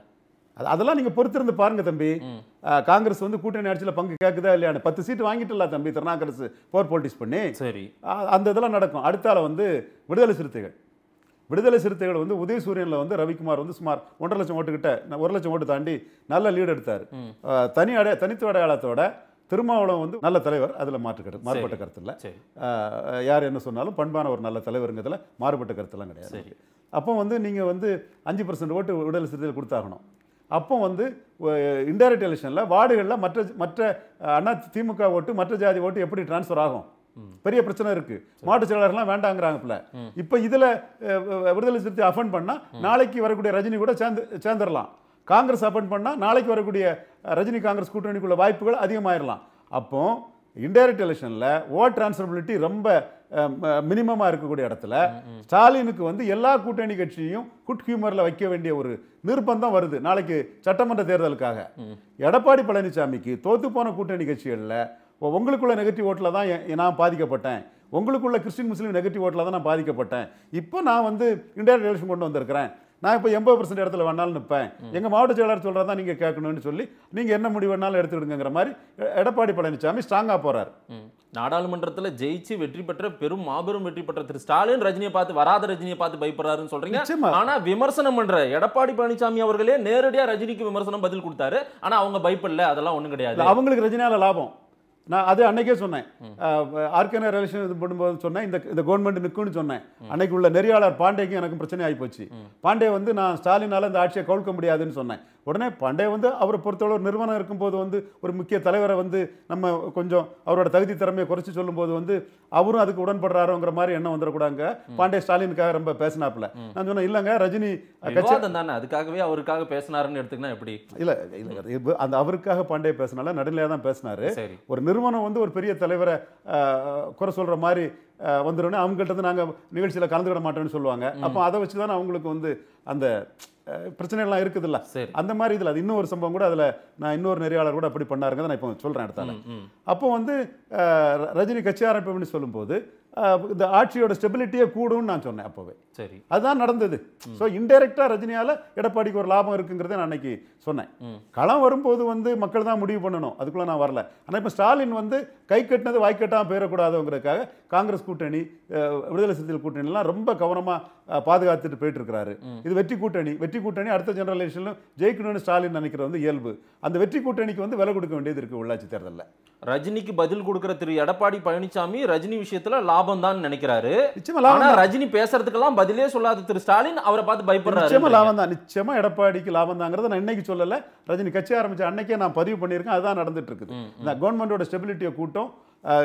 அதெல்லாம் நீங்கள் பொறுத்திருந்து பாருங்க தம்பி காங்கிரஸ் வந்து கூட்டணி ஆட்சியில் பங்கு கேட்குதா இல்லையான்னு பத்து சீட்டு வாங்கிட்டுல தம்பி திருநாங்கரசு போர் போலீஸ் பண்ணி சரி அந்த இதெல்லாம் நடக்கும் அடுத்தால வந்து விடுதலை சிறுத்தைகள் விடுதலை சிறுத்தைகள் வந்து சூரியனில் வந்து ரவிக்குமார் வந்து சுமார் ஒன்றரை லட்சம் ஓட்டுக்கிட்ட ஒரு லட்சம் ஓட்டு தாண்டி நல்ல லீடு எடுத்தார் தனி அடைய தனித்துவ அடையாளத்தோட திருமாவளவன் வந்து நல்ல தலைவர் அதில் மாற்றுக்கரு மாறுபட்ட கருத்தில் யார் என்ன சொன்னாலும் பண்பான ஒரு நல்ல தலைவருங்கிறதுல மாறுபட்ட கருத்துலாம் கிடையாது அப்போ வந்து நீங்கள் வந்து அஞ்சு பர்சன்ட் ஓட்டு விடுதலை சிறுத்தைகள் கொடுத்தாகணும் அப்போ வந்து இன்டைரக்ட் எலெக்ஷனில் வார்டுகளில் மற்ற மற்ற அண்ணா திமுக ஓட்டு மற்ற ஜாதி ஓட்டு எப்படி டிரான்ஸ்ஃபர் ஆகும் பெரிய பிரச்சனை இருக்கு மாற்றுச்சிறாளர்லாம் வேண்டாங்கிறாங்கல்ல இப்ப இதுல விடுதலை சிறுத்தை அஃபண்ட் பண்ணா நாளைக்கு வரக்கூடிய ரஜினி கூட சேர்ந்து சேர்ந்துடலாம் காங்கிரஸ் அஃபண்ட் பண்ணா நாளைக்கு வரக்கூடிய ரஜினி காங்கிரஸ் கூட்டணிக்குள்ள வாய்ப்புகள் அதிகமாயிடலாம் அப்போ இன்டைரக்ட் எலெக்ஷன்ல ஓட் டிரான்ஸ்பபிலிட்டி ரொம்ப மினிமமாக இருக்கக்கூடிய இடத்துல ஸ்டாலினுக்கு வந்து எல்லா கூட்டணி கட்சியும் குட் ஹியூமர்ல வைக்க வேண்டிய ஒரு நிர்பந்தம் வருது நாளைக்கு சட்டமன்ற தேர்தலுக்காக எடப்பாடி பழனிசாமிக்கு தோத்து போன கூட்டணி கட்சிகளில் உங்களுக்குள்ள நெகட்டிவ் ஓட்டில் தான் நான் பாதிக்கப்பட்டேன் உங்களுக்குள்ள கிறிஸ்டின் முஸ்லீம் நெகட்டிவ் ஓட்டில் தான் நான் பாதிக்கப்பட்டேன் இப்போ நான் வந்து இண்டியா ரிலேஷன் கொண்டு வந்திருக்கிறேன் நான் இப்போ எண்பது பர்சன்ட் இடத்துல வேணாலும் நிற்பேன் எங்கள் மாவட்ட செயலாளர் சொல்கிறதா தான் நீங்கள் கேட்கணும்னு சொல்லி நீங்கள் என்ன முடிவு வேணாலும் எடுத்துக்கிடுங்கிற மாதிரி எடப்பாடி பழனிசாமி ஸ்ட்ராங்காக போகிறார் நாடாளுமன்றத்தில் ஜெயிச்சு வெற்றி பெற்ற பெரும் மாபெரும் வெற்றி பெற்ற திரு ஸ்டாலின் ரஜினியை பார்த்து வராத ரஜினியை பார்த்து பயப்படுறாருன்னு சொல்றீங்க ஆனா விமர்சனம் பண்ற எடப்பாடி பழனிசாமி அவர்களே நேரடியாக ரஜினிக்கு விமர்சனம் பதில் கொடுத்தாரு ஆனா அவங்க பயப்படல அதெல்லாம் ஒன்றும் கிடையாது அவங்களுக்கு ரஜினியால லாபம் நான் அது அன்னைக்கே சொன்னேன் ஆர்கனை ரிலேஷன் இது பண்ணும்போது சொன்னேன் இந்த இந்த கவர்மெண்ட் நிற்கும்னு சொன்னேன் அன்னைக்கு உள்ள நெறியாளர் பாண்டேக்கும் எனக்கும் பிரச்சனை ஆகி போச்சு பாண்டே வந்து நான் ஸ்டாலினால் இந்த ஆட்சியை கவுழ்க்க முடியாதுன்னு சொன்னேன் உடனே பாண்டே வந்து அவரை பொறுத்தவரை ஒரு நிறுவனம் இருக்கும்போது வந்து ஒரு முக்கிய தலைவரை வந்து நம்ம கொஞ்சம் அவரோட தகுதி திறமையை குறைச்சி சொல்லும்போது வந்து அவரும் அதுக்கு உடன்படுறாருங்கிற மாதிரி எண்ணம் வந்துடக்கூடாங்க பாண்டே ஸ்டாலினுக்காக ரொம்ப பேசினாப்ல நான் சொன்னேன் இல்லைங்க ரஜினி தானே அதுக்காகவே அவருக்காக பேசினாருன்னு எடுத்துக்கினா எப்படி இல்லை இல்லை அந்த அவருக்காக பாண்டே பேசினால நடுநிலையாக தான் பேசினாரு ஒரு நிறுவனம் வந்து ஒரு பெரிய தலைவரை குறை சொல்கிற மாதிரி வந்துடும் அவங்ககிட்ட நாங்கள் நிகழ்ச்சியில் கலந்துக்கிட மாட்டோம்னு சொல்லுவாங்க அப்போ அதை வச்சு தானே அவங்களுக்கு வந்து அந்த பிரச்சனைகள்லாம் சரி அந்த மாதிரி இதில் அது இன்னொரு சம்பவம் கூட அதில் நான் இன்னொரு நெறியாளர் கூட அப்படி பண்ணாருங்க நான் இப்போ சொல்கிறேன் இடத்துல அப்போ வந்து ரஜினி கட்சி ஆரம்பிப்புன்னு சொல்லும்போது இந்த ஆட்சியோட ஸ்டெபிலிட்டியே கூடும் நான் சொன்னேன் அப்பவே சரி அதுதான் நடந்தது ஸோ இன்டெரக்டா ரஜினியால எடப்பாடிக்கு ஒரு லாபம் இருக்குங்கிறத நான் அன்னைக்கு சொன்னேன் களம் வரும்போது வந்து மக்கள் தான் முடிவு பண்ணணும் அதுக்குள்ள நான் வரல ஆனால் இப்போ ஸ்டாலின் வந்து கை கட்டினது வாய் கட்டாமல் போயிடக்கூடாதுங்கிறதுக்காக காங்கிரஸ் கூட்டணி விடுதலை சிறுத்தைகள் கூட்டணிலாம் ரொம்ப கவனமாக பாதுகாத்துட்டு போயிட்டு இருக்கிறாரு இது வெற்றி கூட்டணி வெற்றி கூட்டணி அடுத்த ஜெனரல் ஜெயிக்கணும்னு ஸ்டாலின் நினைக்கிறது வந்து இயல்பு அந்த வெற்றி கூட்டணிக்கு வந்து விலை கொடுக்க வேண்டியது இருக்கு உள்ளாட்சி தேர்தலில் ரஜினிக்கு பதில் கொடுக்குற திரு எடப்பாடி பழனிசாமி ரஜினி விஷயத்தில் லாபம் லாபம் தான் நினைக்கிறாரு ஆனா ரஜினி பேசுறதுக்கெல்லாம் பதிலே சொல்லாத திரு ஸ்டாலின் அவரை பார்த்து பயப்படுறாரு நிச்சயமா லாபம் தான் நிச்சயமா எடப்பாடிக்கு லாபம் தாங்கிறத நான் இன்னைக்கு சொல்லல ரஜினி கட்சி ஆரம்பிச்ச அன்னைக்கே நான் பதிவு பண்ணியிருக்கேன் அதுதான் நடந்துட்டு இருக்குது இந்த கவர்மெண்டோட ஸ்டெபிலிட்டியை கூட்டம்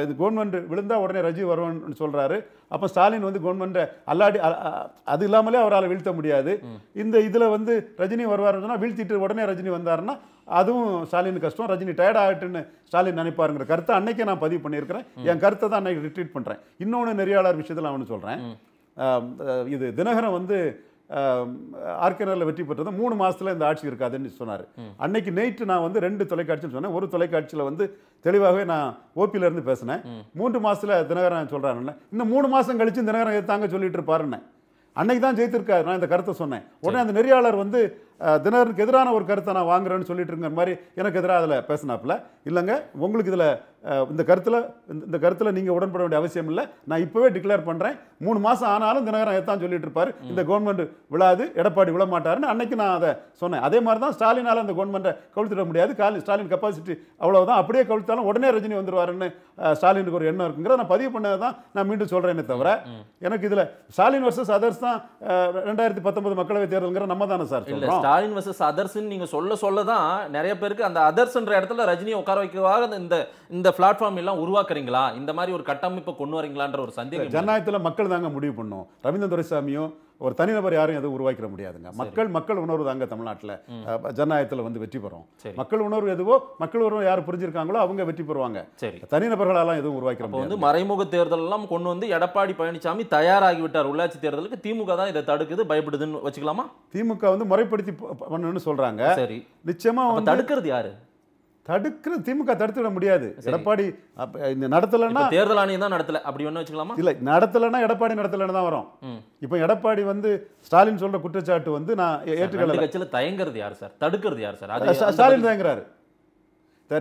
இது கவர்மெண்ட் விழுந்தால் உடனே ரஜி வருவான்னு சொல்கிறாரு அப்போ ஸ்டாலின் வந்து கவர்மெண்ட்டை அல்லாடி அது இல்லாமலே அவரால் வீழ்த்த முடியாது இந்த இதில் வந்து ரஜினி வருவார்னு சொன்னால் வீழ்த்திட்டு உடனே ரஜினி வந்தாருன்னா அதுவும் ஸ்டாலின் கஷ்டம் ரஜினி டயர்ட் ஆகிட்டுன்னு ஸ்டாலின் நினைப்பாருங்கிற கருத்தை அன்னைக்கே நான் பதிவு பண்ணியிருக்கிறேன் என் கருத்தை தான் அன்னைக்கு ரிட்ரீட் பண்ணுறேன் இன்னொன்று நெறியாளர் விஷயத்தில் அவனு சொல்கிறேன் இது தினகரன் வந்து ஆர்கனரில் வெற்றி பெற்றது மூணு மாதத்தில் இந்த ஆட்சி இருக்காதுன்னு சொன்னார் அன்னைக்கு நைட்டு நான் வந்து ரெண்டு தொலைக்காட்சியில் சொன்னேன் ஒரு தொலைக்காட்சியில் வந்து தெளிவாகவே நான் ஓபியிலேருந்து பேசினேன் மூன்று மாதத்தில் தினகரன் சொல்கிறாருன்னு இன்னும் மூணு மாதம் கழித்து தினகரன் தாங்க சொல்லிட்டு இருப்பாருன்னு அன்னைக்கு தான் ஜெயித்திருக்காரு நான் இந்த கருத்தை சொன்னேன் உடனே அந்த நெறியாளர் வந்து தினகரனுக்கு எதிரான ஒரு கருத்தை நான் வாங்குறேன்னு சொல்லிட்டு இருக்கிற மாதிரி எனக்கு எதிராக அதில் பேசினாப்பில் இல்லைங்க உங்களுக்கு இதில் இந்த கருத்தில் இந்த கருத்தில் நீங்கள் உடன்பட வேண்டிய அவசியம் இல்லை நான் இப்போவே டிக்ளேர் பண்ணுறேன் மூணு மாதம் ஆனாலும் தினகரன் எத்தான் சொல்லிட்டு இருப்பார் இந்த கவர்மெண்ட் விழாது எடப்பாடி விழ மாட்டாருன்னு அன்னைக்கு நான் அதை சொன்னேன் அதே மாதிரி தான் ஸ்டாலினால் அந்த கவர்மெண்ட்டை கவிழ்த்திட முடியாது காலி ஸ்டாலின் கெப்பாசிட்டி அவ்வளோதான் அப்படியே கவிழ்த்தாலும் உடனே ரஜினி வந்துருவாருன்னு ஸ்டாலினுக்கு ஒரு எண்ணம் இருக்குங்கிறத நான் பதிவு பண்ணதை தான் நான் மீண்டும் சொல்கிறேனே தவிர எனக்கு இதில் ஸ்டாலின் வர்சஸ் அதர்ஸ் தான் ரெண்டாயிரத்தி பத்தொன்பது மக்களவைத் தேர்தலுங்கிற நம்ம தானே சார் சொல்கிறோம் ஸ்டாலின் வர்சஸ் அதர்ஸ்ன்னு நீங்கள் சொல்ல சொல்ல தான் நிறைய பேருக்கு அந்த அதர்ஸ்ன்ற இடத்துல ரஜினியை உட்கார வைக்கவாக இந்த இந்த பிளாட்ஃபார்ம் எல்லாம் உருவாக்குறீங்களா இந்த மாதிரி ஒரு கட்டமைப்பை கொண்டு வரீங்களான்ற ஒரு சந்தேகம் ஜனநாயகத்தில் மக்கள் தாங்க முடிவு பண்ணும் ரவீந்திர துரைசாமியும் ஒரு தனிநபர் யாரும் எதுவும் உருவாக்க முடியாதுங்க மக்கள் மக்கள் உணர்வு தாங்க தமிழ்நாட்டில் ஜனநாயகத்தில் வந்து வெற்றி பெறும் மக்கள் உணர்வு எதுவோ மக்கள் உணர்வு யார் புரிஞ்சிருக்காங்களோ அவங்க வெற்றி பெறுவாங்க தனிநபர்களெல்லாம் எதுவும் உருவாக்கிற வந்து மறைமுக தேர்தல் எல்லாம் கொண்டு வந்து எடப்பாடி பழனிசாமி தயாராகிவிட்டார் உள்ளாட்சி தேர்தலுக்கு திமுக தான் இதை தடுக்குது பயப்படுதுன்னு வச்சுக்கலாமா திமுக வந்து முறைப்படுத்தி பண்ணணும்னு சொல்றாங்க சரி நிச்சயமா தடுக்கிறது யாரு தடுக்கிற திமுக தடுத்து விட முடியாது எடப்பாடி இந்த நடத்தலைன்னா தேர்தல் ஆணையம் தான் நடத்தல அப்படி ஒன்று வச்சுக்கலாமா இல்லை நடத்தலைன்னா எடப்பாடி நடத்தலன்னு தான் வரும் இப்போ எடப்பாடி வந்து ஸ்டாலின் சொல்ற குற்றச்சாட்டு வந்து நான் ஏற்றுக்கல கட்சியில் தயங்குறது யார் சார் தடுக்கிறது யார் சார் ஸ்டாலின் தயங்குறாரு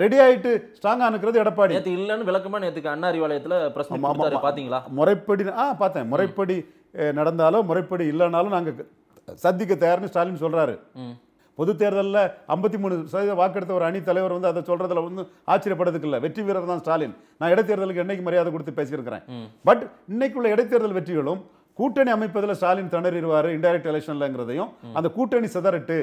ரெடி ஆயிட்டு ஸ்ட்ராங்கா அனுக்கிறது எடப்பாடி நேற்று இல்லைன்னு விளக்கமா நேற்றுக்கு அண்ணா அறிவாலயத்தில் பிரச்சனை பார்த்தீங்களா முறைப்படி ஆ பார்த்தேன் முறைப்படி நடந்தாலும் முறைப்படி இல்லைனாலும் நாங்கள் சந்திக்க தயார்னு ஸ்டாலின் சொல்றாரு பொது தேர்தலில் ஐம்பத்தி மூணு சதவீத வாக்கெடுத்த ஒரு அணி தலைவர் வந்து அதை சொல்றதுல வந்து ஆச்சரியப்படுறதுக்கு இல்லை வெற்றி வீரர் தான் ஸ்டாலின் நான் இடைத்தேர்தலுக்கு என்னைக்கு மரியாதை கொடுத்து பேசியிருக்கிறேன் பட் இன்னைக்குள்ள இடைத்தேர்தல் வெற்றிகளும் கூட்டணி அமைப்பதில் ஸ்டாலின் திணறிடுவார் இன்டைரக்ட் எலெக்ஷன்லங்கிறதையும் அந்த கூட்டணி சிதறட்டு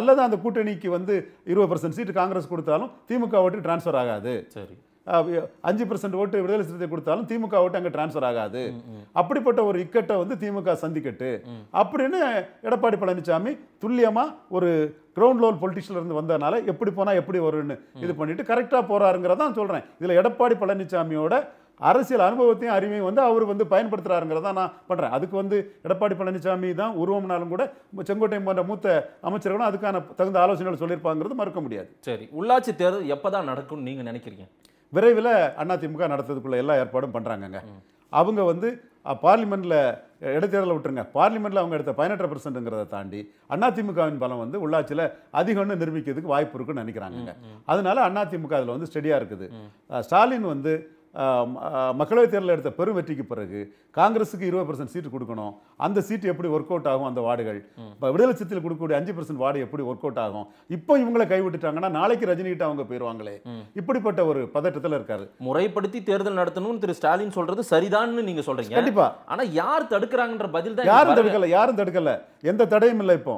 அல்லது அந்த கூட்டணிக்கு வந்து இருபது பர்சன்ட் சீட்டு காங்கிரஸ் கொடுத்தாலும் திமுக ஓட்டு டிரான்ஸ்ஃபர் ஆகாது சரி அஞ்சு பர்சன்ட் ஓட்டு விடுதலை சிறுத்தை கொடுத்தாலும் திமுக ஓட்டு அங்கே டிரான்ஸ்ஃபர் ஆகாது அப்படிப்பட்ட ஒரு இக்கட்டை வந்து திமுக சந்திக்கட்டு அப்படின்னு எடப்பாடி பழனிசாமி துல்லியமாக ஒரு கிரவுண்ட் லெவல் பொலிட்டிஷியல் இருந்து வந்ததுனால எப்படி போனால் எப்படி வரும்னு இது பண்ணிட்டு கரெக்டாக போகிறாருங்கிறதான் சொல்கிறேன் இதில் எடப்பாடி பழனிசாமியோட அரசியல் அனுபவத்தையும் அறிவையும் வந்து அவர் வந்து பயன்படுத்துகிறாருங்கிறத நான் பண்ணுறேன் அதுக்கு வந்து எடப்பாடி பழனிசாமி தான் உருவம்னாலும் கூட செங்கோட்டை போன்ற மூத்த அமைச்சர்களும் அதுக்கான தகுந்த ஆலோசனைகள் சொல்லியிருப்பாங்கிறது மறுக்க முடியாது சரி உள்ளாட்சி தேர்தல் எப்போ தான் நடக்கும்னு நீங்கள் நினைக்கிறீங்க விரைவில் அதிமுக நடத்துறதுக்குள்ள எல்லா ஏற்பாடும் பண்ணுறாங்கங்க அவங்க வந்து பார்லிமெண்ட்டில் இடைத்தேர்தலில் விட்டுருங்க பார்லிமெண்ட்டில் அவங்க எடுத்த பதினெட்டு பர்சன்ட்ங்கிறத தாண்டி அதிமுகவின் பலம் வந்து உள்ளாட்சியில் அதிகம்னு நிரூபிக்கிறதுக்கு வாய்ப்பு இருக்குன்னு நினைக்கிறாங்க அதனால அதிமுக அதில் வந்து ஸ்டெடியாக இருக்குது ஸ்டாலின் வந்து மக்களவைத் தேர்தலில் எடுத்த பெரும் வெற்றிக்கு பிறகு காங்கிரஸுக்கு இருபது பர்சன்ட் சீட்டு கொடுக்கணும் அந்த சீட்டு எப்படி ஒர்க் அவுட் ஆகும் அந்த வார்டுகள் இப்போ விடுதலை சீட்டில் கொடுக்கக்கூடிய அஞ்சு பர்சன்ட் வார்டு எப்படி ஒர்க் அவுட் ஆகும் இப்போ இவங்களை கைவிட்டுட்டாங்கன்னா நாளைக்கு ரஜினிகிட்ட அவங்க போயிடுவாங்களே இப்படிப்பட்ட ஒரு பதட்டத்தில் இருக்காரு முறைப்படுத்தி தேர்தல் நடத்தணும்னு திரு ஸ்டாலின் சொல்றது சரிதான்னு நீங்க சொல்றீங்க கண்டிப்பா ஆனால் யார் தடுக்கிறாங்கன்ற பதில் தான் யாரும் தடுக்கல யாரும் தடுக்கல எந்த தடையும் இல்லை இப்போ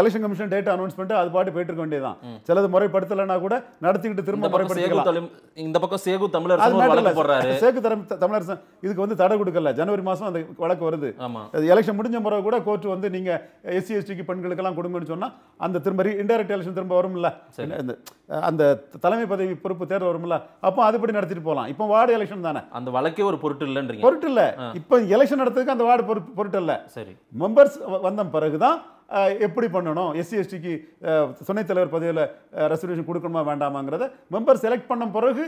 எலெக்ஷன் கமிஷன் டேட் அனௌன்ஸ்மெண்ட் அது பாட்டு போயிட்டு இருக்க வேண்டியதான் சிலது முறைப்படுத்தலைன்னா கூட நடத்திக்கிட்டு திரும்ப முறைப்படுத்திக்கலாம் இந்த பக்கம் சேகு தமிழர் சேகு தமிழர் இதுக்கு வந்து தடை கொடுக்கல ஜனவரி மாசம் அந்த வழக்கு வருது எலெக்ஷன் முடிஞ்ச முறை கூட கோர்ட் வந்து நீங்க எஸ்சி எஸ்டிக்கு பெண்களுக்கெல்லாம் கொடுங்கன்னு சொன்னா அந்த திரும்ப இன்டைரக்ட் எலெக்ஷன் திரும்ப வரும்ல அந்த தலைமை பதவி பொறுப்பு தேர்தல் வரும்ல அப்போ அதுபடி நடத்திட்டு போகலாம் இப்போ வார்டு எலெக்ஷன் தானே அந்த வழக்கே ஒரு பொருட்டு இல்லைன்றீங்க பொருட்டு இல்லை இப்போ எலெக்ஷன் நடத்துறதுக்கு அந்த வார்டு பொருட்டு இல்லை சரி மெம்பர்ஸ் வந்த பிறகுதான் எப்படி பண்ணணும் எஸ்சி எஸ்டிக்கு துணைத் தலைவர் பதவியில் ரெசர்வேஷன் கொடுக்கணுமா வேண்டாமாங்கிறத மெம்பர் செலக்ட் பண்ண பிறகு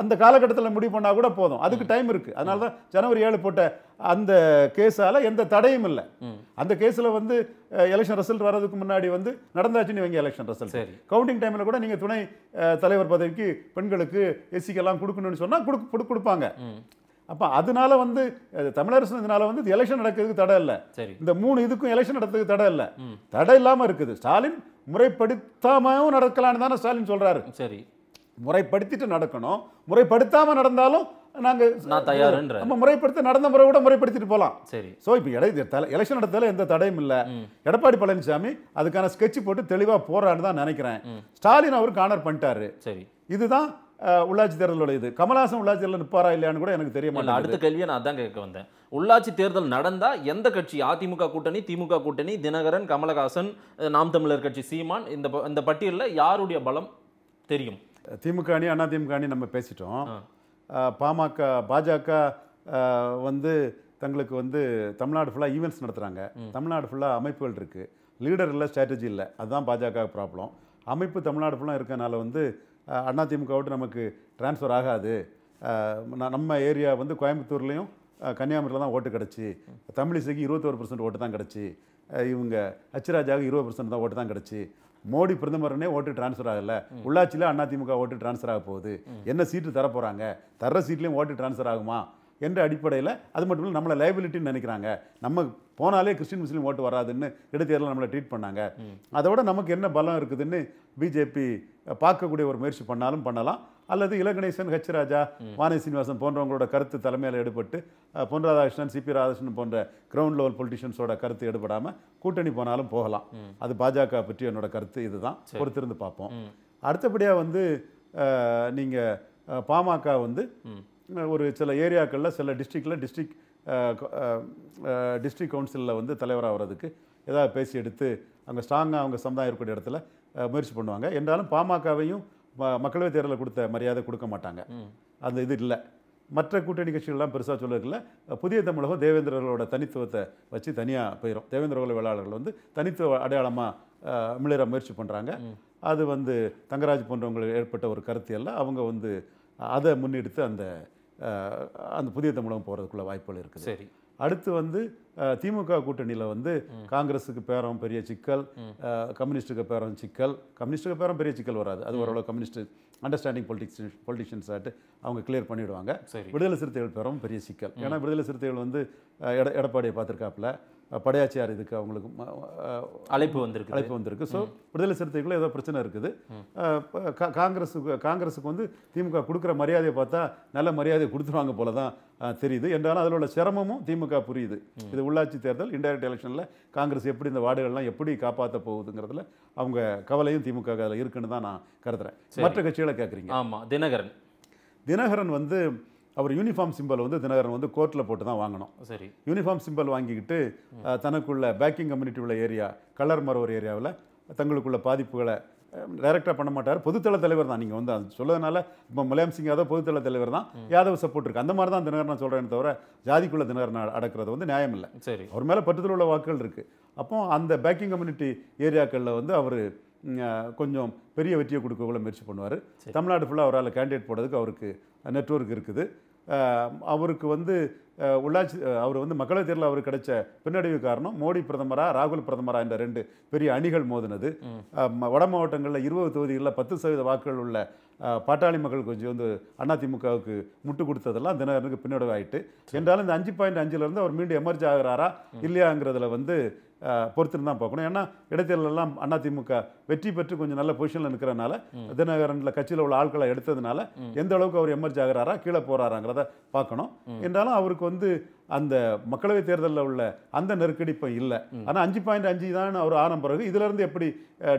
அந்த காலகட்டத்தில் முடிவு பண்ணால் கூட போதும் அதுக்கு டைம் இருக்குது அதனால தான் ஜனவரி ஏழு போட்ட அந்த கேஸால் எந்த தடையும் இல்லை அந்த கேஸில் வந்து எலெக்ஷன் ரிசல்ட் வர்றதுக்கு முன்னாடி வந்து நடந்தாச்சுன்னு வைங்க எலெக்ஷன் ரிசல்ட் கவுண்டிங் டைமில் கூட நீங்கள் துணை தலைவர் பதவிக்கு பெண்களுக்கு எஸ்சிக்கெல்லாம் கொடுக்கணும்னு சொன்னால் கொடு கொடுப்பாங்க அப்போ அதனால வந்து தமிழரசு இதனால வந்து எலெக்ஷன் நடக்கிறதுக்கு தடை இல்லை சரி இந்த மூணு இதுக்கும் எலெக்ஷன் நடத்துறதுக்கு தடை இல்லை தடை இல்லாமல் இருக்குது ஸ்டாலின் முறைப்படுத்தாமவும் நடக்கலான்னு தானே ஸ்டாலின் சொல்கிறாரு சரி முறைப்படுத்திட்டு நடக்கணும் முறைப்படுத்தாமல் நடந்தாலும் நாங்கள் நான் நம்ம முறைப்படுத்த நடந்த முறை கூட முறைப்படுத்திட்டு போகலாம் சரி ஸோ இப்போ இடை தலை எலெக்ஷன் நடத்தல எந்த தடையும் இல்லை எடப்பாடி பழனிசாமி அதுக்கான ஸ்கெட்ச் போட்டு தெளிவாக போறான்னு தான் நினைக்கிறேன் ஸ்டாலின் அவர் கானர் பண்ணிட்டாரு சரி இதுதான் உள்ளாட்சி தேர்தலுடைய இது கமலஹாசன் உள்ளாட்சி தேர்தல் நிற்பாரா இல்லையான்னு கூட எனக்கு தெரிய மாட்டேன் அடுத்த கேள்வியை நான் அதான் கேட்க வந்தேன் உள்ளாட்சி தேர்தல் நடந்தால் எந்த கட்சி அதிமுக கூட்டணி திமுக கூட்டணி தினகரன் கமலஹாசன் நாம் தமிழர் கட்சி சீமான் இந்த இந்த பட்டியலில் யாருடைய பலம் தெரியும் திமுக அணி அண்ணா திமுக அணி நம்ம பேசிட்டோம் பாமக பாஜக வந்து தங்களுக்கு வந்து தமிழ்நாடு ஃபுல்லாக ஈவெண்ட்ஸ் நடத்துகிறாங்க தமிழ்நாடு ஃபுல்லாக அமைப்புகள் இருக்குது லீடர் இல்லை ஸ்ட்ராட்டஜி இல்லை அதுதான் பாஜக ப்ராப்ளம் அமைப்பு தமிழ்நாடு ஃபுல்லாக இருக்கனால வந்து அதிமுக நமக்கு டிரான்ஸ்ஃபர் ஆகாது நம்ம ஏரியா வந்து கோயம்புத்தூர்லேயும் கன்னியாகுமரியில் தான் ஓட்டு கிடச்சி தமிழிசைக்கு இருபத்தோரு பர்சன்ட் ஓட்டு தான் கிடச்சி இவங்க ஹச்ராஜாவுக்கு இருபது பர்சன்ட் தான் ஓட்டு தான் கிடச்சி மோடி பிரதமர்னே ஓட்டு டிரான்ஸ்ஃபர் ஆகலை உள்ளாட்சியில் அதிமுக ஓட்டு டிரான்ஸ்ஃபர் ஆக போகுது என்ன சீட்டு தரப்போகிறாங்க தர சீட்லேயும் ஓட்டு டிரான்ஸ்ஃபர் ஆகுமா என்ற அடிப்படையில் அது மட்டும் இல்லை நம்மளை லைபிலிட்டின்னு நினைக்கிறாங்க நம்ம போனாலே கிறிஸ்டின் முஸ்லீம் ஓட்டு வராதுன்னு இடைத்தேர்தலில் நம்மளை ட்ரீட் பண்ணாங்க அதோட நமக்கு என்ன பலம் இருக்குதுன்னு பிஜேபி பார்க்கக்கூடிய ஒரு முயற்சி பண்ணாலும் பண்ணலாம் அல்லது இலகணேசன் ஹெச் ராஜா சீனிவாசன் போன்றவங்களோட கருத்து தலைமையில் எடுபட்டு பொன் ராதாகிருஷ்ணன் சிபி ராதாகிருஷ்ணன் போன்ற கிரவுண்ட் லெவல் பொலிட்டிஷியன்ஸோட கருத்து எடுபடாமல் கூட்டணி போனாலும் போகலாம் அது பாஜக பற்றி என்னோட கருத்து இதுதான் பொறுத்திருந்து பார்ப்போம் அடுத்தபடியாக வந்து நீங்கள் பாமக வந்து ஒரு சில ஏரியாக்களில் சில டிஸ்ட்ரிக்டில் டிஸ்ட்ரிக் டிஸ்ட்ரிக் கவுன்சிலில் வந்து தலைவராகிறதுக்கு ஏதாவது பேசி எடுத்து அங்கே ஸ்ட்ராங்காக அவங்க சமுதாயம் இருக்கக்கூடிய இடத்துல முயற்சி பண்ணுவாங்க என்றாலும் பாமகவையும் மக்களவைத் தேர்தலில் கொடுத்த மரியாதை கொடுக்க மாட்டாங்க அந்த இது இல்லை மற்ற கூட்டணி கட்சிகள்லாம் பெருசாக சொல்லல புதிய தமிழகம் தேவேந்திரர்களோட தனித்துவத்தை வச்சு தனியாக போயிடும் தேவேந்திரகுல வேளாளர்கள் வந்து தனித்துவ அடையாளமாக மிளிர முயற்சி பண்ணுறாங்க அது வந்து தங்கராஜ் போன்றவங்களுக்கு ஏற்பட்ட ஒரு கருத்தியல்ல அவங்க வந்து அதை முன்னெடுத்து அந்த அந்த புதிய தமிழகம் போகிறதுக்குள்ள வாய்ப்புகள் இருக்குது சரி அடுத்து வந்து திமுக கூட்டணியில் வந்து காங்கிரஸுக்கு பேரம் பெரிய சிக்கல் கம்யூனிஸ்ட்டுக்கு பேரம் சிக்கல் கம்யூனிஸ்ட்டுக்கு பேரம் பெரிய சிக்கல் வராது அது ஓரளவு கம்யூனிஸ்ட் அண்டர்ஸ்டாண்டிங் பொலிட்டிக்ஸ் பொலிட்டிஷியன்ஸ் ஆகிட்டு அவங்க கிளியர் பண்ணிவிடுவாங்க விடுதலை சிறுத்தைகள் பெறும் பெரிய சிக்கல் ஏன்னா விடுதலை சிறுத்தைகள் வந்து எட எடப்பாடியை பார்த்துருக்காப்புல படையாச்சியார் இதுக்கு அவங்களுக்கு அழைப்பு வந்திருக்கு அழைப்பு வந்திருக்கு ஸோ விடுதலை சிறுத்தைக்குள்ளே ஏதோ பிரச்சனை இருக்குது காங்கிரஸுக்கு காங்கிரஸுக்கு வந்து திமுக கொடுக்குற மரியாதையை பார்த்தா நல்ல மரியாதையை கொடுத்துருவாங்க போல தான் தெரியுது என்றாலும் அதில் உள்ள சிரமமும் திமுக புரியுது இது உள்ளாட்சி தேர்தல் இன்டைரக்ட் எலெக்ஷனில் காங்கிரஸ் எப்படி இந்த வார்டுகள்லாம் எப்படி காப்பாற்ற போகுதுங்கிறதுல அவங்க கவலையும் திமுக அதில் இருக்குன்னு தான் நான் கருதுறேன் மற்ற கட்சிகளை கேட்குறீங்க ஆமாம் தினகரன் தினகரன் வந்து அவர் யூனிஃபார்ம் சிம்பல் வந்து தினகரன் வந்து கோர்ட்டில் போட்டு தான் வாங்கணும் சரி யூனிஃபார்ம் சிம்பல் வாங்கிக்கிட்டு தனக்குள்ள பேக்கிங் கம்யூனிட்டி உள்ள ஏரியா கலர் மரவர் ஏரியாவில் தங்களுக்குள்ள பாதிப்புகளை டைரக்டாக பண்ண மாட்டார் பொதுத்தள தலைவர் தான் நீங்கள் வந்து அது சொல்லதுனால இப்போ முலாயம் சிங் யாதவ் பொதுத்தள தலைவர் தான் யாதவ் சப்போர்ட் இருக்குது அந்த மாதிரி தான் தினகரன் நான் தவிர ஜாதிக்குள்ள தினகரன் அடக்கிறது வந்து நியாயம் இல்லை சரி அவர் மேலே பற்றுதல் உள்ள வாக்குகள் இருக்குது அப்போ அந்த பேக்கிங் கம்யூனிட்டி ஏரியாக்களில் வந்து அவர் கொஞ்சம் பெரிய வெற்றியை கொடுக்கக்குள்ள முயற்சி பண்ணுவார் தமிழ்நாடு ஃபுல்லாக அவரால் கேண்டிடேட் போடுறதுக்கு அவருக்கு நெட்ஒர்க் இருக்குது அவருக்கு வந்து உள்ளாட்சி அவர் வந்து மக்களவைத் தேர்தலில் அவர் கிடைச்ச பின்னடைவு காரணம் மோடி பிரதமரா ராகுல் பிரதமரா என்ற ரெண்டு பெரிய அணிகள் மோதினது வட மாவட்டங்களில் இருபது தொகுதிகளில் பத்து சதவீத வாக்குகள் உள்ள பாட்டாளி மக்கள் கொஞ்சம் வந்து அதிமுகவுக்கு முட்டு கொடுத்ததெல்லாம் தினகரனுக்கு பின்னடைவாயிட்டு என்றாலும் இந்த அஞ்சு பாயிண்ட் அஞ்சுலேருந்து அவர் மீண்டும் எமர்ஜ் ஆகிறாரா இல்லையாங்கிறதுல வந்து பொறுத்துன்னு தான் பார்க்கணும் ஏன்னா இடைத்தேர்தலெல்லாம் அதிமுக வெற்றி பெற்று கொஞ்சம் நல்ல பொசிஷனில் இருக்கிறனால தினகரனில் கட்சியில் உள்ள ஆட்களை எடுத்ததுனால எந்த அளவுக்கு அவர் எமர்ஜ் ஆகிறாரா கீழே போகிறாராங்கிறத பார்க்கணும் என்றாலும் அவருக்கு அவருக்கு வந்து அந்த மக்களவைத் தேர்தலில் உள்ள அந்த நெருக்கடி இப்போ இல்லை ஆனால் அஞ்சு பாயிண்ட் அஞ்சு தான் அவர் ஆன பிறகு இதுலேருந்து எப்படி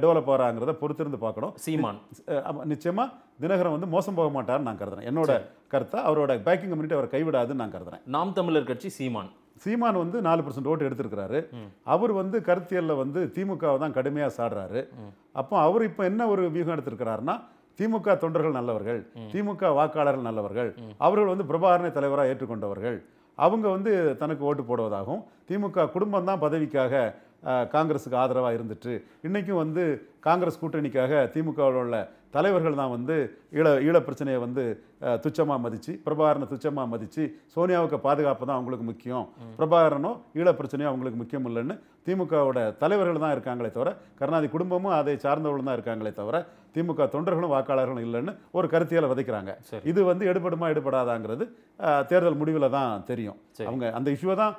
டெவலப் ஆகிறாங்கிறத பொறுத்திருந்து பார்க்கணும் சீமான் நிச்சயமாக தினகரன் வந்து மோசம் போக மாட்டார்னு நான் கருதுறேன் என்னோட கருத்தை அவரோட பேக்கிங் கம்யூனிட்டி அவர் கைவிடாதுன்னு நான் கருதுறேன் நாம் தமிழர் கட்சி சீமான் சீமான் வந்து நாலு பர்சன்ட் ஓட்டு எடுத்திருக்கிறாரு அவர் வந்து கருத்தியலில் வந்து திமுகவை தான் கடுமையாக சாடுறாரு அப்போ அவர் இப்போ என்ன ஒரு வியூகம் எடுத்திருக்கிறாருன்னா திமுக தொண்டர்கள் நல்லவர்கள் திமுக வாக்காளர்கள் நல்லவர்கள் அவர்கள் வந்து பிரபாகரனை தலைவராக ஏற்றுக்கொண்டவர்கள் அவங்க வந்து தனக்கு ஓட்டு போடுவதாகவும் திமுக குடும்பம் தான் பதவிக்காக காங்கிரஸுக்கு ஆதரவாக இருந்துட்டு இன்றைக்கும் வந்து காங்கிரஸ் கூட்டணிக்காக திமுகவில் உள்ள தலைவர்கள் தான் வந்து ஈழ ஈழ பிரச்சனையை வந்து துச்சமாக மதித்து பிரபாகரனை துச்சமாக மதித்து சோனியாவுக்கு பாதுகாப்பு தான் அவங்களுக்கு முக்கியம் பிரபாகரனும் ஈழ பிரச்சனையும் அவங்களுக்கு முக்கியம் இல்லைன்னு திமுகவோட தலைவர்கள் தான் இருக்காங்களே தவிர கருணாதி குடும்பமும் அதை சார்ந்தவர்கள் தான் இருக்காங்களே தவிர திமுக தொண்டர்களும் வாக்காளர்களும் இல்லைன்னு ஒரு கருத்தியலை விதைக்கிறாங்க இது வந்து எடுபடுமா எடுபடாதாங்கிறது தேர்தல் முடிவில் தான் தெரியும் அவங்க அந்த இஷ்யூவை தான்